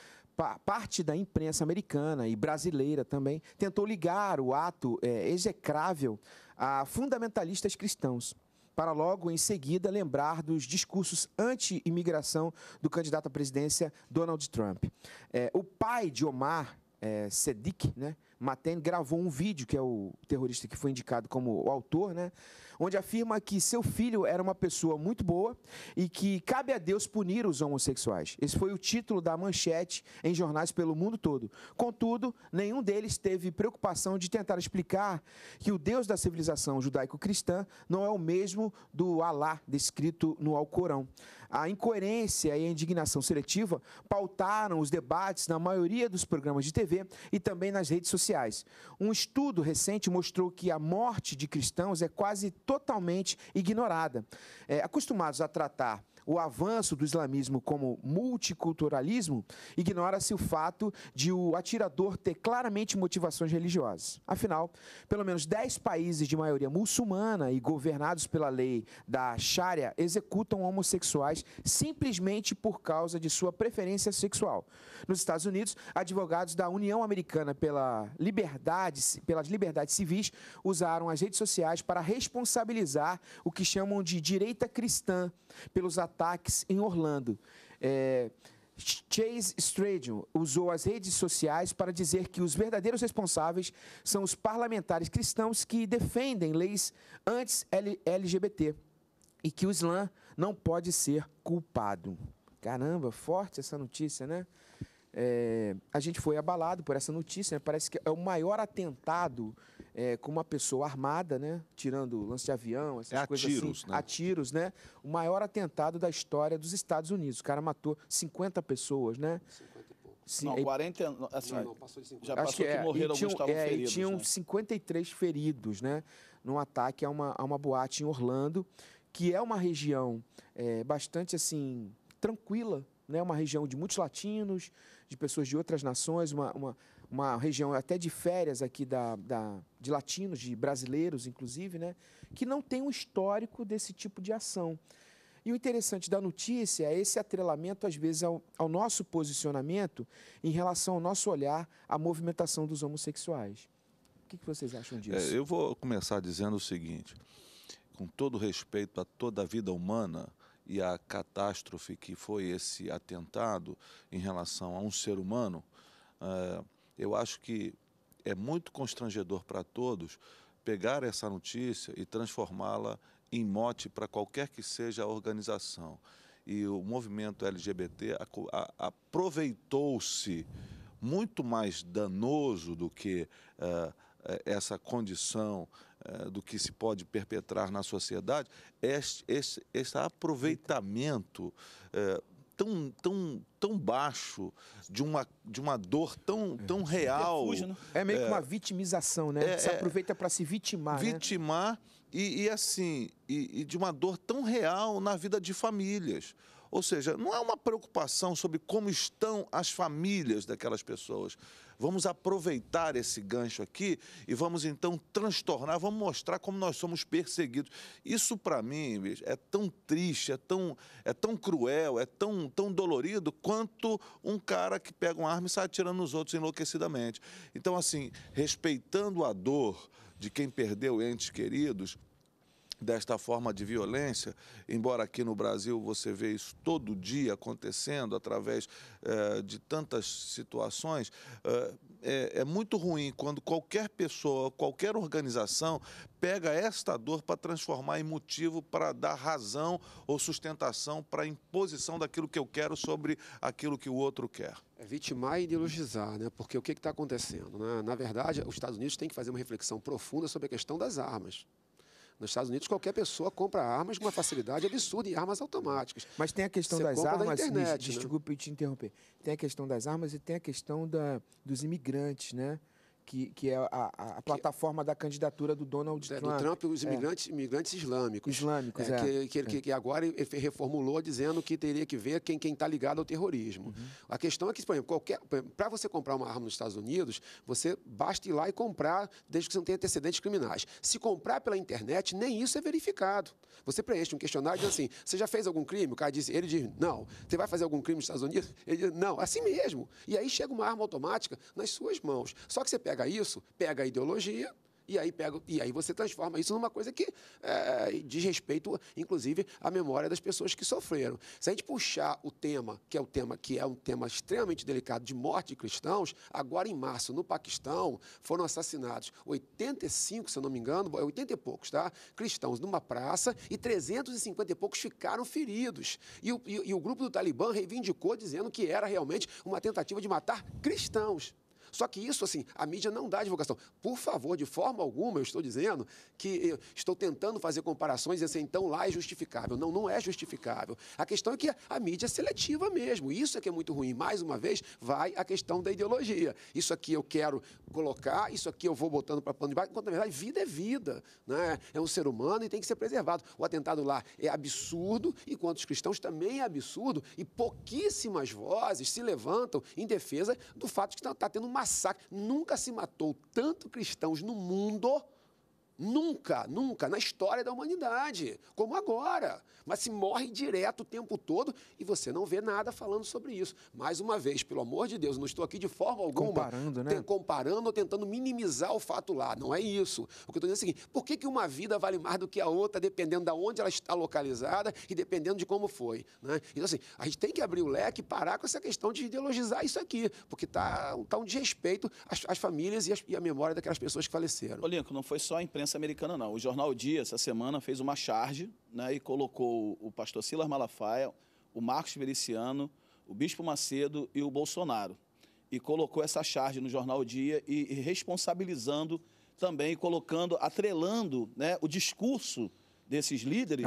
parte da imprensa americana e brasileira também tentou ligar o ato é, execrável a fundamentalistas cristãos. Para logo em seguida lembrar dos discursos anti-imigração do candidato à presidência Donald Trump. É, o pai de Omar, é, Sedik, né? Maten gravou um vídeo, que é o terrorista que foi indicado como o autor, né? onde afirma que seu filho era uma pessoa muito boa e que cabe a Deus punir os homossexuais. Esse foi o título da manchete em jornais pelo mundo todo. Contudo, nenhum deles teve preocupação de tentar explicar que o Deus da civilização judaico-cristã não é o mesmo do Alá descrito no Alcorão. A incoerência e a indignação seletiva pautaram os debates na maioria dos programas de TV e também nas redes sociais. Um estudo recente mostrou que a morte de cristãos é quase totalmente ignorada. É, acostumados a tratar o avanço do islamismo como multiculturalismo, ignora-se o fato de o atirador ter claramente motivações religiosas. Afinal, pelo menos 10 países de maioria muçulmana e governados pela lei da Sharia executam homossexuais simplesmente por causa de sua preferência sexual. Nos Estados Unidos, advogados da União Americana pela Liberdade, pelas liberdades civis usaram as redes sociais para responsabilizar o que chamam de direita cristã pelos ataques ataques em Orlando. É, Chase Stradion usou as redes sociais para dizer que os verdadeiros responsáveis são os parlamentares cristãos que defendem leis anti-LGBT e que o Islã não pode ser culpado. Caramba, forte essa notícia, né? É, a gente foi abalado por essa notícia. Né? Parece que é o maior atentado é, com uma pessoa armada, né? Tirando lance de avião, essas é coisas a assim. tiros, assim, né? A tiros, né? O maior atentado da história dos Estados Unidos. O cara matou 50 pessoas, né? 50 e pouco. Sim, não, 40, assim, não, passou de 50. já passou Acho que, que é, morreram tinham, alguns é, feridos. E tinham né? 53 feridos, né? Num ataque a uma, a uma boate em Orlando, que é uma região é, bastante, assim, tranquila, né? Uma região de muitos latinos, de pessoas de outras nações, uma, uma uma região até de férias aqui da, da, de latinos, de brasileiros, inclusive, né, que não tem um histórico desse tipo de ação. E o interessante da notícia é esse atrelamento, às vezes, ao, ao nosso posicionamento em relação ao nosso olhar à movimentação dos homossexuais. O que, que vocês acham é, disso? É, eu vou começar dizendo o seguinte: com todo respeito a toda a vida humana, e a catástrofe que foi esse atentado em relação a um ser humano, é, eu acho que é muito constrangedor para todos pegar essa notícia e transformá-la em mote para qualquer que seja a organização. E o movimento LGBT aproveitou-se muito mais danoso do que uh, essa condição uh, do que se pode perpetrar na sociedade, este, esse, esse aproveitamento uh, tão, tão, tão baixo, de uma, de uma dor tão, é, tão real. Né? É meio que uma é. vitimização, né? se é, aproveita para se vitimar. Né? Vitimar né? e, e, assim, e, e de uma dor tão real na vida de famílias. Ou seja, não é uma preocupação sobre como estão as famílias daquelas pessoas, Vamos aproveitar esse gancho aqui e vamos então transtornar, vamos mostrar como nós somos perseguidos. Isso para mim é tão triste, é tão, é tão cruel, é tão, tão dolorido quanto um cara que pega uma arma e sai atirando nos outros enlouquecidamente. Então, assim, respeitando a dor de quem perdeu entes queridos, desta forma de violência, embora aqui no Brasil você vê isso todo dia acontecendo através eh, de tantas situações, eh, é, é, muito ruim quando qualquer pessoa, qualquer organização pega esta dor para transformar em motivo para dar razão ou sustentação para a imposição daquilo que eu quero sobre aquilo que o outro quer. É vitimar e ideologizar, né? Porque o que está acontecendo? Né? Na verdade, os Estados Unidos têm que fazer uma reflexão profunda sobre a questão das armas. Nos Estados Unidos, qualquer pessoa compra armas com uma facilidade absurda e armas automáticas. Mas tem a questão Você das armas, da internet, desculpe né? te interromper, tem a questão das armas e tem a questão da, dos imigrantes, né? que, que é a, a plataforma que, da candidatura do Donald Trump. Do Trump, os é. imigrantes, é. imigrantes islâmicos. Islâmicos, é. é. Que, que, que, agora ele reformulou dizendo que teria que ver quem está ligado ao terrorismo. Uhum. A questão é que, por exemplo, para você comprar uma arma nos Estados Unidos, você basta ir lá e comprar, desde que você não tenha antecedentes criminais. Se comprar pela internet, nem isso é verificado. Você preenche um questionário e diz assim, você já fez algum crime? O cara diz, ele diz, não. Você vai fazer algum crime nos Estados Unidos? Ele diz, não. Assim mesmo. E aí chega uma arma automática nas suas mãos. Só que você pega pega isso, pega a ideologia, e aí, pega, e aí você transforma isso numa coisa que é, diz respeito, inclusive, à memória das pessoas que sofreram. Se a gente puxar o tema, que é o tema que é um tema extremamente delicado de morte de cristãos, agora em março, no Paquistão, foram assassinados 85, se eu não me engano, 80 é e poucos, tá? Cristãos numa praça e 350 e poucos ficaram feridos. E o, e, e o grupo do Talibã reivindicou dizendo que era realmente uma tentativa de matar cristãos. Só que isso, assim, a mídia não dá divulgação. Por favor, de forma alguma, eu estou dizendo que estou tentando fazer comparações e assim, então lá é justificável. Não, não é justificável. A questão é que a mídia é seletiva mesmo. Isso é que é muito ruim. Mais uma vez, vai a questão da ideologia. Isso aqui eu quero colocar, isso aqui eu vou botando para plano de baixo, enquanto na verdade vida é vida. Né? É um ser humano e tem que ser preservado. O atentado lá é absurdo, enquanto os cristãos também é absurdo, e pouquíssimas vozes se levantam em defesa do fato de que está tá tendo uma massacre. Nunca se matou tanto cristãos no mundo Nunca, nunca, na história da humanidade, como agora. Mas se morre direto o tempo todo e você não vê nada falando sobre isso. Mais uma vez, pelo amor de Deus, não estou aqui de forma alguma. Comparando, né? Comparando ou tentando minimizar o fato lá. Não é isso. O que eu estou dizendo é o seguinte: por que, que uma vida vale mais do que a outra, dependendo de onde ela está localizada e dependendo de como foi? Né? Então, assim, a gente tem que abrir o leque e parar com essa questão de ideologizar isso aqui, porque está tá um desrespeito às, às famílias e, às, e à memória daquelas pessoas que faleceram. Ô, Lincoln, não foi só a imprensa imprensa americana, não. O jornal o Dia, essa semana, fez uma charge né, e colocou o pastor Silas Malafaia, o Marcos Vericiano, o Bispo Macedo e o Bolsonaro. E colocou essa charge no jornal o Dia e, e responsabilizando também, colocando, atrelando né, o discurso desses líderes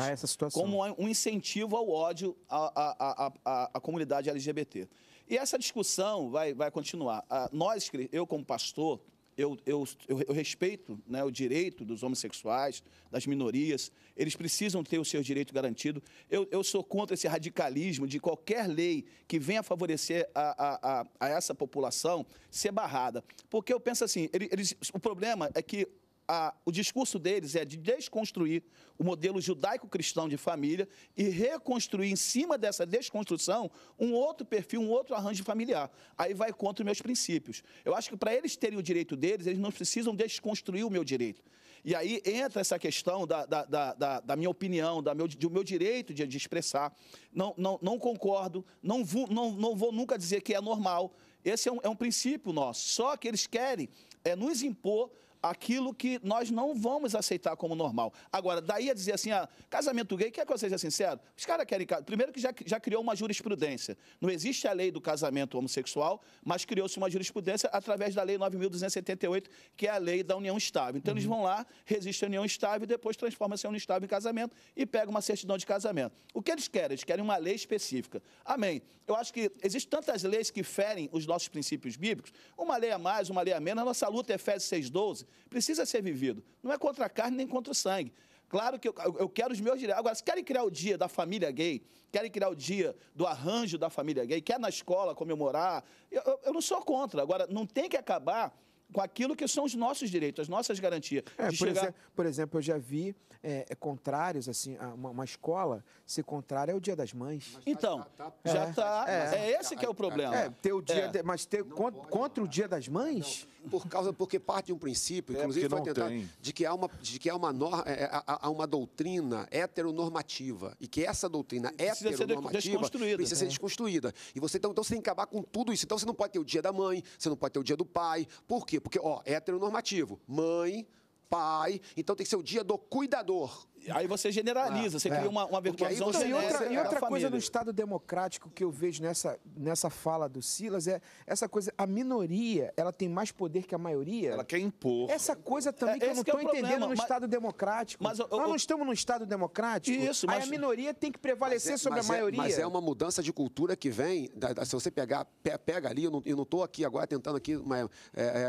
como um incentivo ao ódio à, à, à, à, comunidade LGBT. E essa discussão vai, vai continuar. Ah, nós, eu como pastor, eu, eu, eu, respeito né, o direito dos homossexuais, das minorias, eles precisam ter o seu direito garantido. Eu, eu sou contra esse radicalismo de qualquer lei que venha favorecer a, a, a, a essa população ser barrada. Porque eu penso assim, eles, o problema é que a, o discurso deles é de desconstruir o modelo judaico-cristão de família e reconstruir em cima dessa desconstrução um outro perfil, um outro arranjo familiar. Aí vai contra os meus princípios. Eu acho que para eles terem o direito deles, eles não precisam desconstruir o meu direito. E aí entra essa questão da, da, da, da minha opinião, da meu, do meu direito de, de expressar. Não, não, não concordo, não vou, não, não vou nunca dizer que é normal. Esse é um, é um princípio nosso. Só que eles querem é, nos impor aquilo que nós não vamos aceitar como normal. Agora, daí a dizer assim, ah, casamento gay, quer que é eu seja sincero? Os caras querem. Primeiro que já, já criou uma jurisprudência. Não existe a lei do casamento homossexual, mas criou-se uma jurisprudência através da lei 9.278, que é a lei da união estável. Então uhum. eles vão lá, resistem à união estável e depois transformam-se a união estável em casamento e pegam uma certidão de casamento. O que eles querem? Eles querem uma lei específica. Amém. Eu acho que existem tantas leis que ferem os nossos princípios bíblicos. Uma lei a mais, uma lei a menos. A nossa luta é Efésios 6,12 Precisa ser vivido. Não é contra a carne nem contra o sangue. Claro que eu, eu quero os meus direitos. Agora, se querem criar o dia da família gay, querem criar o dia do arranjo da família gay, quer na escola comemorar, eu, eu, eu não sou contra. Agora, não tem que acabar com aquilo que são os nossos direitos, as nossas garantias. É, por, chegar... exemplo, por, exemplo, eu já vi é, é contrários, assim, uma, uma, escola ser contrária ao Dia das Mães. Tá então, tá, tá, já está. É, é, esse que é o tá, tá, problema. É, ter o dia, é. de, mas ter contra, contra, o Dia das Mães. Não por causa porque parte de um princípio, é, inclusive foi tentado, de que há uma de que há uma norma, é, é, há uma doutrina heteronormativa e que essa doutrina precisa heteronormativa ser desconstruída. precisa ser é. desconstruída. E você então, então você tem que acabar com tudo isso. Então você não pode ter o dia da mãe, você não pode ter o dia do pai. Por quê? Porque ó, heteronormativo. Mãe, pai, então tem que ser o dia do cuidador. Aí você generaliza, você ah, cria é. uma, uma, uma você, E outra, e é outra coisa do Estado democrático que eu vejo nessa, nessa fala do Silas é essa coisa, a minoria, ela tem mais poder que a maioria. Ela quer impor. Essa coisa também é, que eu não estou entendendo no Estado democrático. Mas Nós não estamos no Estado democrático. Isso, mas... a minoria tem que prevalecer sobre a maioria. Mas é uma mudança de cultura que vem, se você pegar, pega ali, eu não estou aqui agora tentando aqui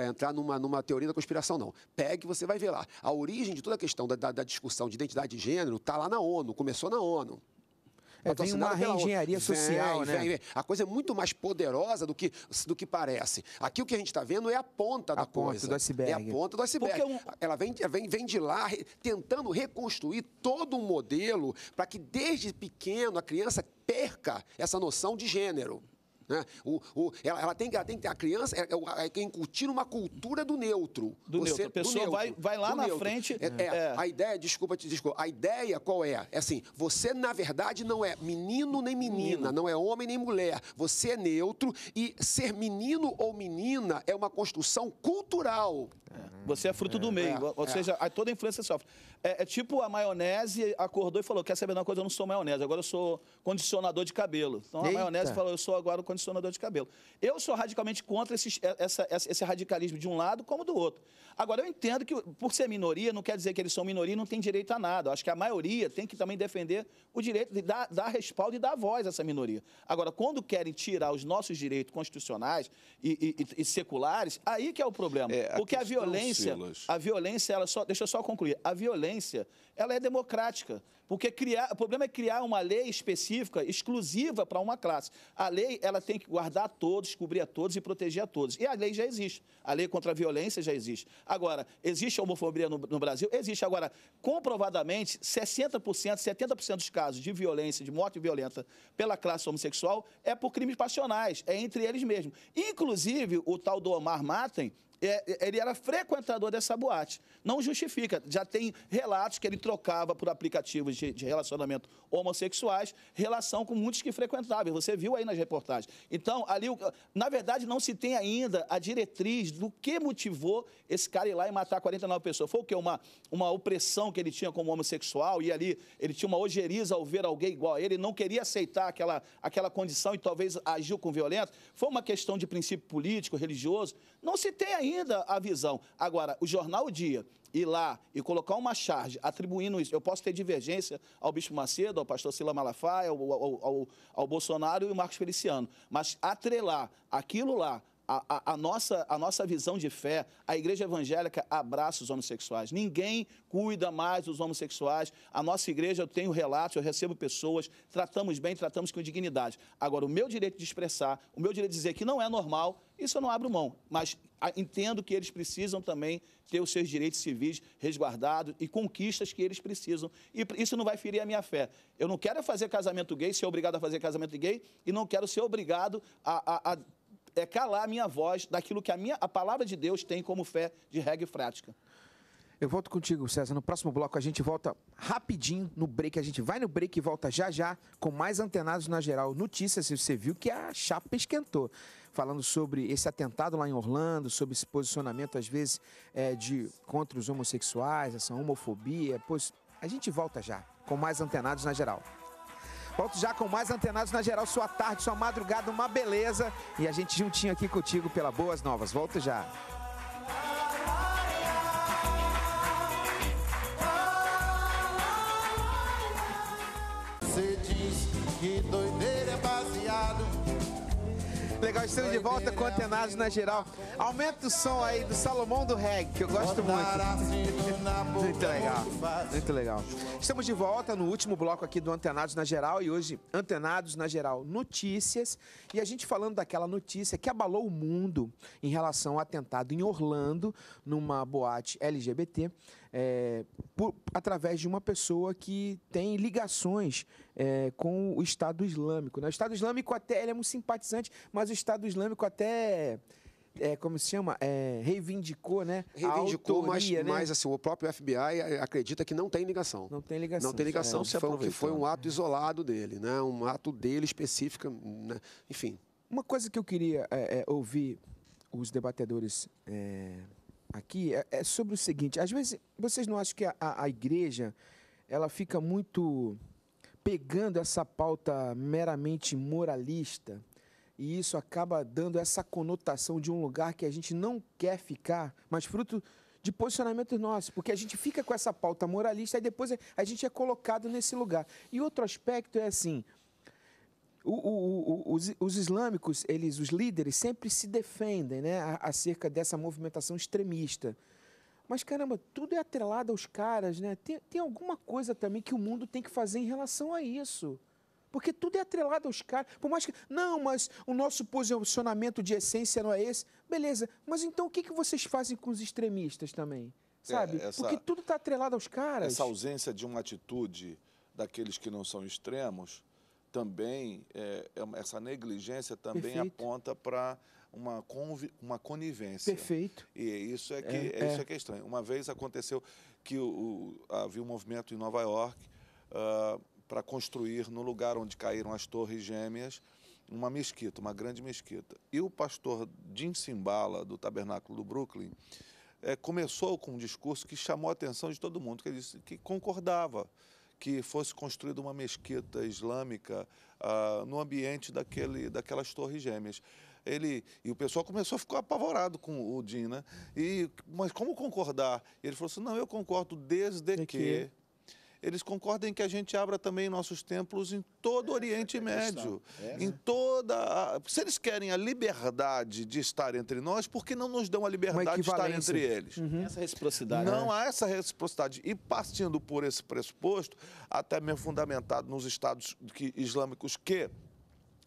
entrar numa, numa teoria da conspiração, não. Pegue, você vai ver lá. A origem de toda a questão da, da, da discussão de identidade de gênero está lá na ONU, começou na ONU. É, vem uma reengenharia social, vem, né? Vem, vem. A coisa é muito mais poderosa do que, do que parece. Aqui o que a gente está vendo é a ponta a da ponta coisa. Do iceberg. É a ponta do iceberg. É um... Ela vem, vem, vem de lá re, tentando reconstruir todo um modelo para que desde pequeno a criança perca essa noção de gênero. Né? O, o, ela, ela, tem, ela tem que ter a criança, é, é, é incutir uma cultura do neutro. Do Você, neutro. A pessoa neutro, vai, vai lá na neutro. frente. É, é, é, A ideia, desculpa te desculpa, a ideia qual é? É assim, você na verdade não é menino nem menina, não é homem nem mulher. Você é neutro e ser menino ou menina é uma construção cultural. É. Você é fruto do é, meio, ou seja, toda a influência sofre. É, é, tipo a maionese acordou e falou: quer saber de uma coisa? Eu não sou maionese, agora eu sou condicionador de cabelo. Então Eita. a maionese falou: eu sou agora o condicionador de cabelo. Eu sou radicalmente contra esses, é, essa, essa, esse radicalismo de um lado como do outro. Agora, eu entendo que, por ser minoria, não quer dizer que eles são minoria e não têm direito a nada. Eu acho que a maioria tem que também defender o direito de dar, dar respaldo e dar voz a essa minoria. Agora, quando querem tirar os nossos direitos constitucionais e, e, e seculares, aí que é o problema. É, a Porque a violência, Silas. a violência, ela só. Deixa eu só concluir. A violência ela é democrática, porque criar, o problema é criar uma lei específica, exclusiva para uma classe. A lei ela tem que guardar a todos, cobrir a todos e proteger a todos. E a lei já existe. A lei contra a violência já existe. Agora, existe a homofobia no, no Brasil? Existe. Agora, comprovadamente, 60%, 70% dos casos de violência, de morte violenta pela classe homossexual é por crimes passionais, é entre eles mesmos. Inclusive, o tal do Omar Matem, é, é, ele era frequentador dessa boate. Não justifica. Já tem relatos que ele trocava por aplicativos de, de relacionamento homossexuais, relação com muitos que frequentavam. Você viu aí nas reportagens. Então, ali, na verdade, não se tem ainda a diretriz do que motivou esse cara ir lá e matar 49 pessoas. Foi o quê? Uma, uma opressão que ele tinha como homossexual e ali ele tinha uma ojeriza ao ver alguém igual a ele, não queria aceitar aquela, aquela condição e talvez agiu com violência. Foi uma questão de princípio político, religioso. Não se tem ainda a visão. Agora, o jornal o Dia ir lá e colocar uma charge atribuindo isso, eu posso ter divergência ao Bispo Macedo, ao pastor Sila Malafaia, ao, ao, ao, ao Bolsonaro e o Marcos Feliciano, mas atrelar aquilo lá a, a, nossa, a nossa visão de fé, a igreja evangélica abraça os homossexuais. Ninguém cuida mais dos homossexuais. A nossa igreja, eu tenho relatos, eu recebo pessoas, tratamos bem, tratamos com dignidade. Agora, o meu direito de expressar, o meu direito de dizer que não é normal, isso eu não abro mão. Mas entendo que eles precisam também ter os seus direitos civis resguardados e conquistas que eles precisam. E isso não vai ferir a minha fé. Eu não quero é fazer casamento gay, ser obrigado a fazer casamento gay, e não quero ser obrigado a, a, a é, calar a minha voz daquilo que a, minha, a palavra de Deus tem como fé de regra e prática. Eu volto contigo, César. No próximo bloco a gente volta rapidinho no break. A gente vai no break e volta já já com mais antenados na geral. Notícias, você viu que a chapa esquentou. Falando sobre esse atentado lá em Orlando, sobre esse posicionamento, às vezes, é, de contra os homossexuais, essa homofobia. Pois a gente volta já com mais antenados na geral. Volto já com mais antenados na geral, sua tarde, sua madrugada, uma beleza. E a gente juntinho aqui contigo pela Boas Novas. Volto já. Você diz que dois estamos de volta com Antenados na geral. Aumenta o som aí do Salomão do Reg que eu gosto muito. muito legal, muito legal. Estamos de volta no último bloco aqui do Antenados na geral e hoje Antenados na geral notícias e a gente falando daquela notícia que abalou o mundo em relação ao atentado em Orlando numa boate LGBT é, por, através de uma pessoa que tem ligações é, com o Estado Islâmico. Né? O Estado Islâmico até ele é um simpatizante, mas o Estado Islâmico até é, como se chama? É, reivindicou, né? Reivindicou, autoria, mas, né? mas assim, o próprio FBI acredita que não tem ligação. Não tem ligação. Não tem é, ligação, é, foi, que foi um ato isolado dele, né? Um ato dele específico, né? enfim. Uma coisa que eu queria é, é ouvir os debatedores é, aqui é, é sobre o seguinte: às vezes vocês não acham que a, a, a igreja ela fica muito pegando essa pauta meramente moralista e isso acaba dando essa conotação de um lugar que a gente não quer ficar, mas fruto de posicionamento nosso, porque a gente fica com essa pauta moralista e depois a gente é colocado nesse lugar. E outro aspecto é assim, o, o, o, os, os, islâmicos, eles, os líderes, sempre se defendem né, acerca dessa movimentação extremista. Mas, caramba, tudo é atrelado aos caras, né? Tem, tem alguma coisa também que o mundo tem que fazer em relação a isso. Porque tudo é atrelado aos caras. Por mais que. Não, mas o nosso posicionamento de essência não é esse. Beleza, mas então o que, que vocês fazem com os extremistas também? É, Sabe? É, essa, Porque tudo está atrelado aos caras. Essa ausência de uma atitude daqueles que não são extremos também, é, é essa negligência também Perfeito. aponta para uma, uma conivência. Perfeito. E isso é que é, é. Isso é. é estranho. Uma vez aconteceu que o, o, havia um movimento em Nova York uh, ah, para construir no lugar onde caíram as torres gêmeas uma mesquita, uma grande mesquita. E o pastor Jim Simbala, do Tabernáculo do Brooklyn, é, começou com um discurso que chamou a atenção de todo mundo, que ele disse que concordava que fosse construída uma mesquita islâmica ah, no ambiente daquele, daquelas torres gêmeas. Ele, e o pessoal começou a ficar apavorado com o Din, né? E, mas como concordar? ele falou assim, não, eu concordo desde que... que eles concordem que a gente abra também nossos templos em todo o é, Oriente é Médio, é, em né? toda. A... Se eles querem a liberdade de estar entre nós, por que não nos dão a liberdade de estar entre eles? Uhum. Essa reciprocidade. Não né? há essa reciprocidade. E partindo por esse pressuposto, até mesmo fundamentado nos estados que, islâmicos que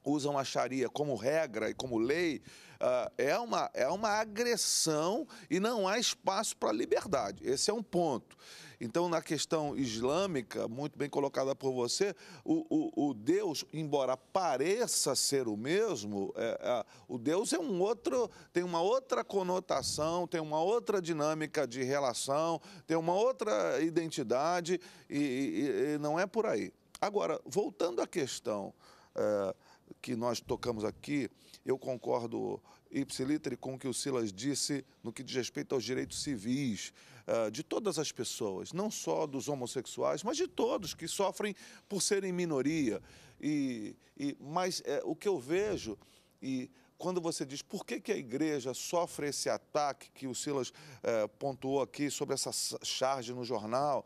usam a Sharia como regra e como lei, ah, é, uma, é uma agressão e não há espaço para liberdade. Esse é um ponto. Então, na questão islâmica, muito bem colocada por você, o, o, o Deus, embora pareça ser o mesmo, é, é, o Deus é um outro, tem uma outra conotação, tem uma outra dinâmica de relação, tem uma outra identidade e, e, e não é por aí. Agora, voltando à questão é, que nós tocamos aqui, eu concordo ipsiliter com o que o Silas disse no que diz respeito aos direitos civis uh, de todas as pessoas, não só dos homossexuais, mas de todos que sofrem por serem minoria. E, e mas é, o que eu vejo e quando você diz por que, que a igreja sofre esse ataque que o Silas eh, pontuou aqui sobre essa charge no jornal,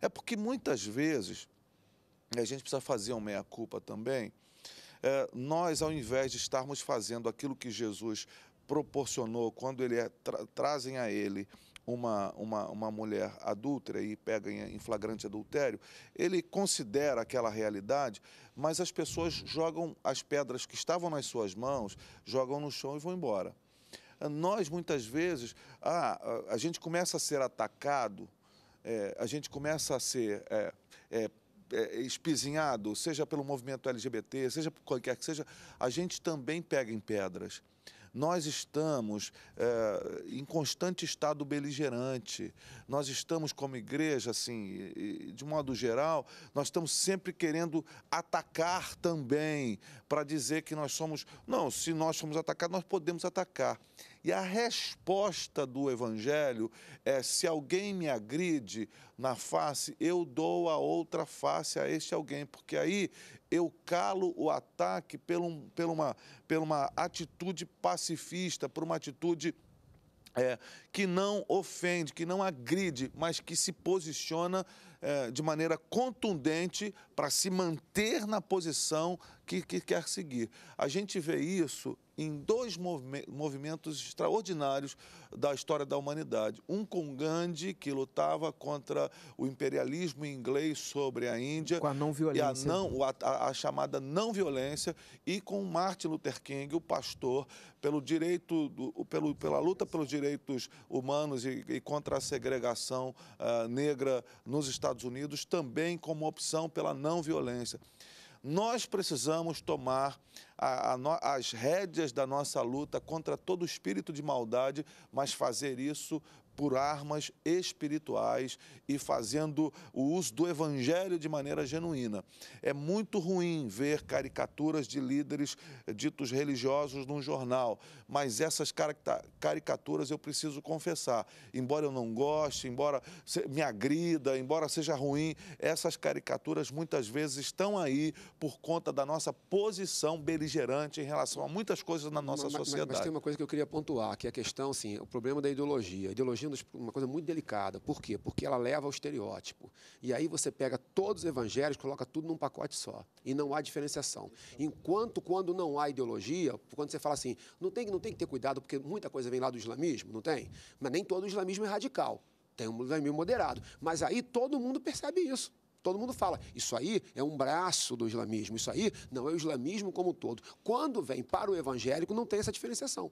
é porque muitas vezes, e a gente precisa fazer uma meia-culpa também, é, nós, ao invés de estarmos fazendo aquilo que Jesus proporcionou quando ele é, tra trazem a ele uma, uma, uma mulher adúltera e pega em, flagrante adultério, ele considera aquela realidade, mas as pessoas jogam as pedras que estavam nas suas mãos, jogam no chão e vão embora. Nós, muitas vezes, ah, a gente começa a ser atacado, é, a gente começa a ser é, é, é, é, espizinhado, seja pelo movimento LGBT, seja por qualquer que seja, a gente também pega em pedras. Nós estamos é, em constante estado beligerante. Nós estamos, como igreja, assim, de modo geral, nós estamos sempre querendo atacar também, para dizer que nós somos. Não, se nós somos atacados, nós podemos atacar. E a resposta do Evangelho é: se alguém me agride na face, eu dou a outra face a este alguém, porque aí eu calo o ataque por, um, por, uma, por uma atitude pacifista, por uma atitude é, que não ofende, que não agride, mas que se posiciona é, de maneira contundente para se manter na posição que, que quer seguir. A gente vê isso em dois movimentos extraordinários da história da humanidade. Um com Gandhi, que lutava contra o imperialismo inglês sobre a Índia. Com a não violência. E a, não, a, a chamada não violência. E com Martin Luther King, o pastor, pelo direito, do, pelo, pela luta pelos direitos humanos e, e contra a segregação uh, negra nos Estados Unidos, também como opção pela não violência. Nós precisamos tomar a, a no, as rédeas da nossa luta contra todo espírito de maldade, mas fazer isso por armas espirituais e fazendo o uso do evangelho de maneira genuína. É muito ruim ver caricaturas de líderes eh, ditos religiosos num jornal, mas essas caricaturas eu preciso confessar. Embora eu não goste, embora me agrida, embora seja ruim, essas caricaturas muitas vezes estão aí por conta da nossa posição beligerante em relação a muitas coisas na nossa mas, sociedade. Mas, mas tem uma coisa que eu queria pontuar, que é a questão, assim, o problema da ideologia. A ideologia uma coisa muito delicada. Por quê? Porque ela leva ao estereótipo. E aí você pega todos os evangelhos, coloca tudo num pacote só. E não há diferenciação. Enquanto quando não há ideologia, quando você fala assim, não tem, não tem que ter cuidado, porque muita coisa vem lá do islamismo, não tem? Mas nem todo islamismo é radical. Tem um islamismo moderado. Mas aí todo mundo percebe isso. Todo mundo fala, isso aí é um braço do islamismo, isso aí não é o islamismo como um todo. Quando vem para o evangélico, não tem essa diferenciação.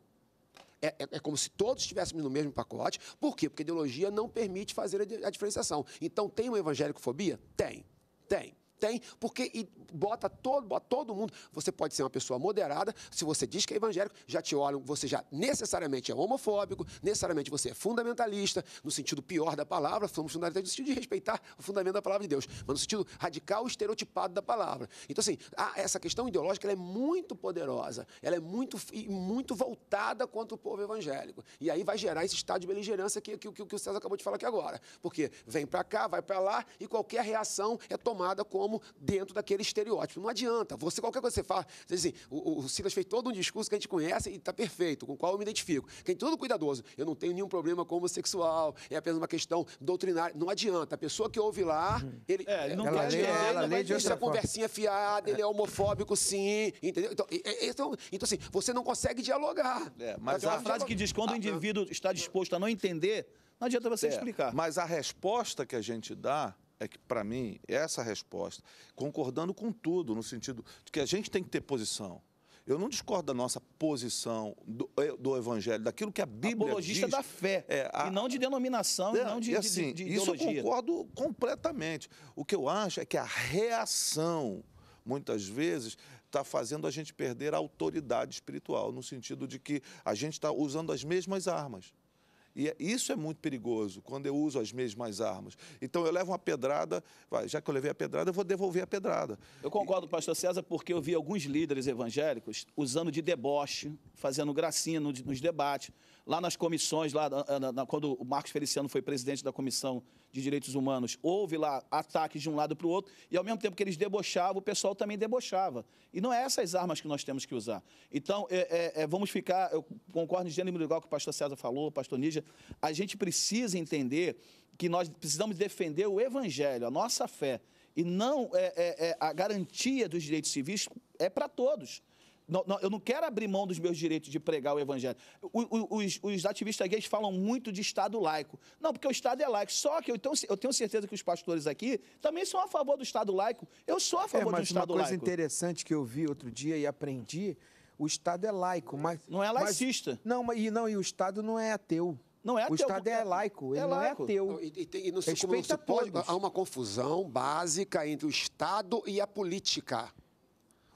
É, é, é, como se todos estivéssemos no mesmo pacote. Por quê? Porque a ideologia não permite fazer a, a diferenciação. Então, tem uma evangélico-fobia? Tem. Tem. Tem, porque bota todo, bota todo mundo. Você pode ser uma pessoa moderada, se você diz que é evangélico, já te olham, você já necessariamente é homofóbico, necessariamente você é fundamentalista, no sentido pior da palavra, somos fundamentalistas no sentido de respeitar o fundamento da palavra de Deus, mas no sentido radical estereotipado da palavra. Então, assim, essa questão ideológica é muito poderosa, ela é muito, muito voltada contra o povo evangélico. E aí vai gerar esse estado de beligerância que, que, que o César acabou de falar aqui agora. Porque vem para cá, vai para lá e qualquer reação é tomada como como dentro daquele estereótipo. Não adianta. Você, qualquer coisa que você fala, assim, o, o Silas fez todo um discurso que a gente conhece e está perfeito, com o qual eu me identifico. Quem é todo cuidadoso, eu não tenho nenhum problema com homossexual, é apenas uma questão doutrinária. Não adianta. A pessoa que ouve lá, hum. ele. É, não ela lê, ela lê de outra conversinha fiada, ele é, é. homofóbico, sim. Entendeu? Então, é, então, então assim, você não consegue dialogar. É, mas a frase que diz quando o ah, indivíduo está ah. disposto a não entender, não adianta você é, explicar. Mas a resposta que a gente dá é que, para mim, essa resposta, concordando com tudo, no sentido de que a gente tem que ter posição. Eu não discordo da nossa posição do, é, do Evangelho, daquilo que a Bíblia Apologista diz. da fé, é, a, e não de denominação, é, e não de, e assim, de, de Isso eu concordo completamente. O que eu acho é que a reação, muitas vezes, está fazendo a gente perder a autoridade espiritual, no sentido de que a gente está usando as mesmas armas. E é, isso é muito perigoso quando eu uso as mesmas armas. Então eu levo uma pedrada, vai, já que eu levei a pedrada, eu vou devolver a pedrada. Eu concordo, pastor César, porque eu vi alguns líderes evangélicos usando de deboche, fazendo gracinha nos debates lá nas comissões, lá na, na, quando o Marcos Feliciano foi presidente da Comissão de Direitos Humanos, houve lá ataques de um lado para o outro, e ao mesmo tempo que eles debochavam, o pessoal também debochava. E não é essas armas que nós temos que usar. Então, é, é, é vamos ficar, eu concordo em gênero legal que o pastor César falou, o pastor Níger, a gente precisa entender que nós precisamos defender o evangelho, a nossa fé, e não é, é, é a garantia dos direitos civis é para todos. Não, não, eu não quero abrir mão dos meus direitos de pregar o evangelho. os, os, ativistas gays falam muito de Estado laico. Não, porque o Estado é laico. Só que eu, eu tenho certeza que os pastores aqui também são a favor do Estado laico. Eu sou a é, favor é, do Estado laico. Mas uma coisa interessante que eu vi outro dia e aprendi, o Estado é laico, mas... Não é laicista. Mas, não, e, não, e o Estado não é ateu. Não é ateu. O Estado é laico, é ele é laico. não é ateu. E, e, e não, não pode, há uma confusão básica entre o Estado e a política.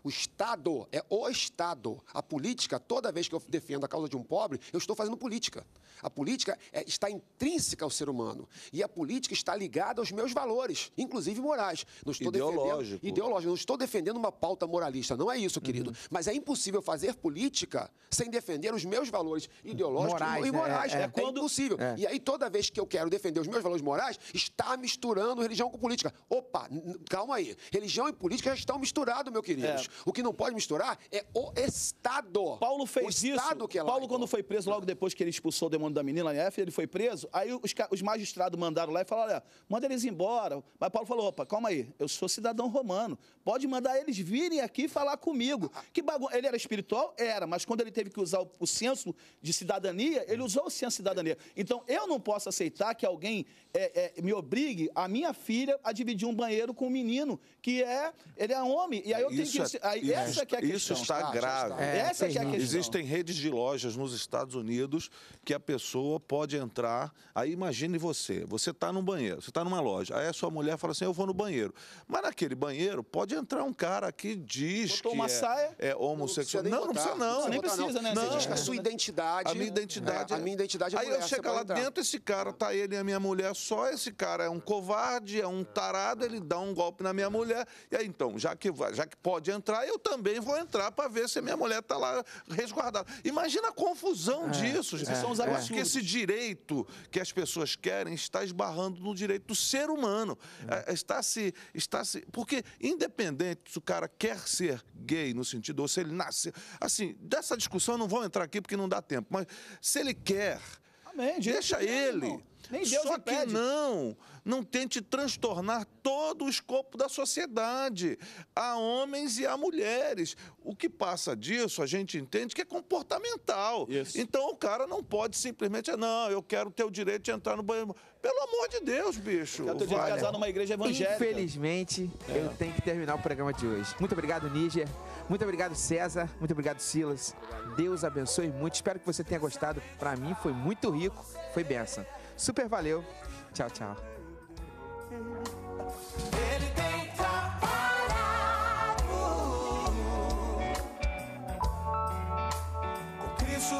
O Estado é o Estado. A política, toda vez que eu defendo a causa de um pobre, eu estou fazendo política. A política é, está intrínseca ao ser humano. E a política está ligada aos meus valores, inclusive morais. Não estou ideológico. defendendo. Ideológico. Não estou defendendo uma pauta moralista. Não é isso, uhum. querido. Uhum. Mas é impossível fazer política sem defender os meus valores ideológicos morais, e né? morais. É, é, é quando... impossível. É. E aí, toda vez que eu quero defender os meus valores morais, está misturando religião com política. Opa, calma aí. Religião e política já estão misturados, meu querido. É. O que não pode misturar é o Estado. Paulo fez o isso. que é Paulo, quando foi preso, logo depois que ele expulsou o demônio da menina lá né, F, ele foi preso. Aí os, os magistrados mandaram lá e falaram: olha, manda eles embora. Mas Paulo falou: opa, calma aí, eu sou cidadão romano. Pode mandar eles virem aqui falar comigo. Que bagunça. Ele era espiritual? Era, mas quando ele teve que usar o, o senso de cidadania, ele usou o senso de cidadania. Então eu não posso aceitar que alguém é, é, me obrigue, a minha filha, a dividir um banheiro com um menino que é. Ele é homem. E aí eu é, tenho que. É aí, isso, essa que é a questão. Isso está, está grave. Está. É, essa que é a é, questão. Existem redes de lojas nos Estados Unidos que a pessoa pode entrar. Aí imagine você, você está num banheiro, você está numa loja. Aí a sua mulher fala assim, eu vou no banheiro. Mas naquele banheiro pode entrar um cara que diz Botou que uma é, saia, é homossexual. Não, não precisa não. Nem precisa, né? Você diz que a sua identidade... A minha identidade... É, a minha identidade é Aí mulher, eu chego lá dentro, esse cara tá ele e a minha mulher só, esse cara é um covarde, é um tarado, ele dá um golpe na minha mulher. E aí então, já que, já que pode entrar, entrar, eu também vou entrar para ver se a minha mulher está lá resguardada. Imagina a confusão é, disso. É, são os é. Acho que esse direito que as pessoas querem está esbarrando no direito do ser humano. É. é. Está se, está se, porque independente se o cara quer ser gay no sentido ou se ele nasce, assim, dessa discussão eu não vou entrar aqui porque não dá tempo. Mas se ele quer, Amém, deixa ele. Nem Deus Só impede. que não, não tente transtornar todo o escopo da sociedade. Há homens e há mulheres. O que passa disso, a gente entende que é comportamental. Isso. Então o cara não pode simplesmente, ah, não, eu quero ter o direito de entrar no banheiro. Pelo amor de Deus, bicho. Eu tenho direito de casar numa igreja evangélica. Infelizmente, é. eu tenho que terminar o programa de hoje. Muito obrigado, Níger. Muito obrigado, César. Muito obrigado, Silas. Deus abençoe muito. Espero que você tenha gostado. Para mim foi muito rico. Foi benção. Super valeu. Tchau, tchau.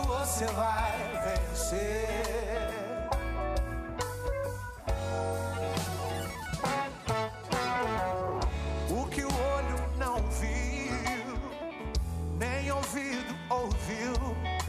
você vai vencer.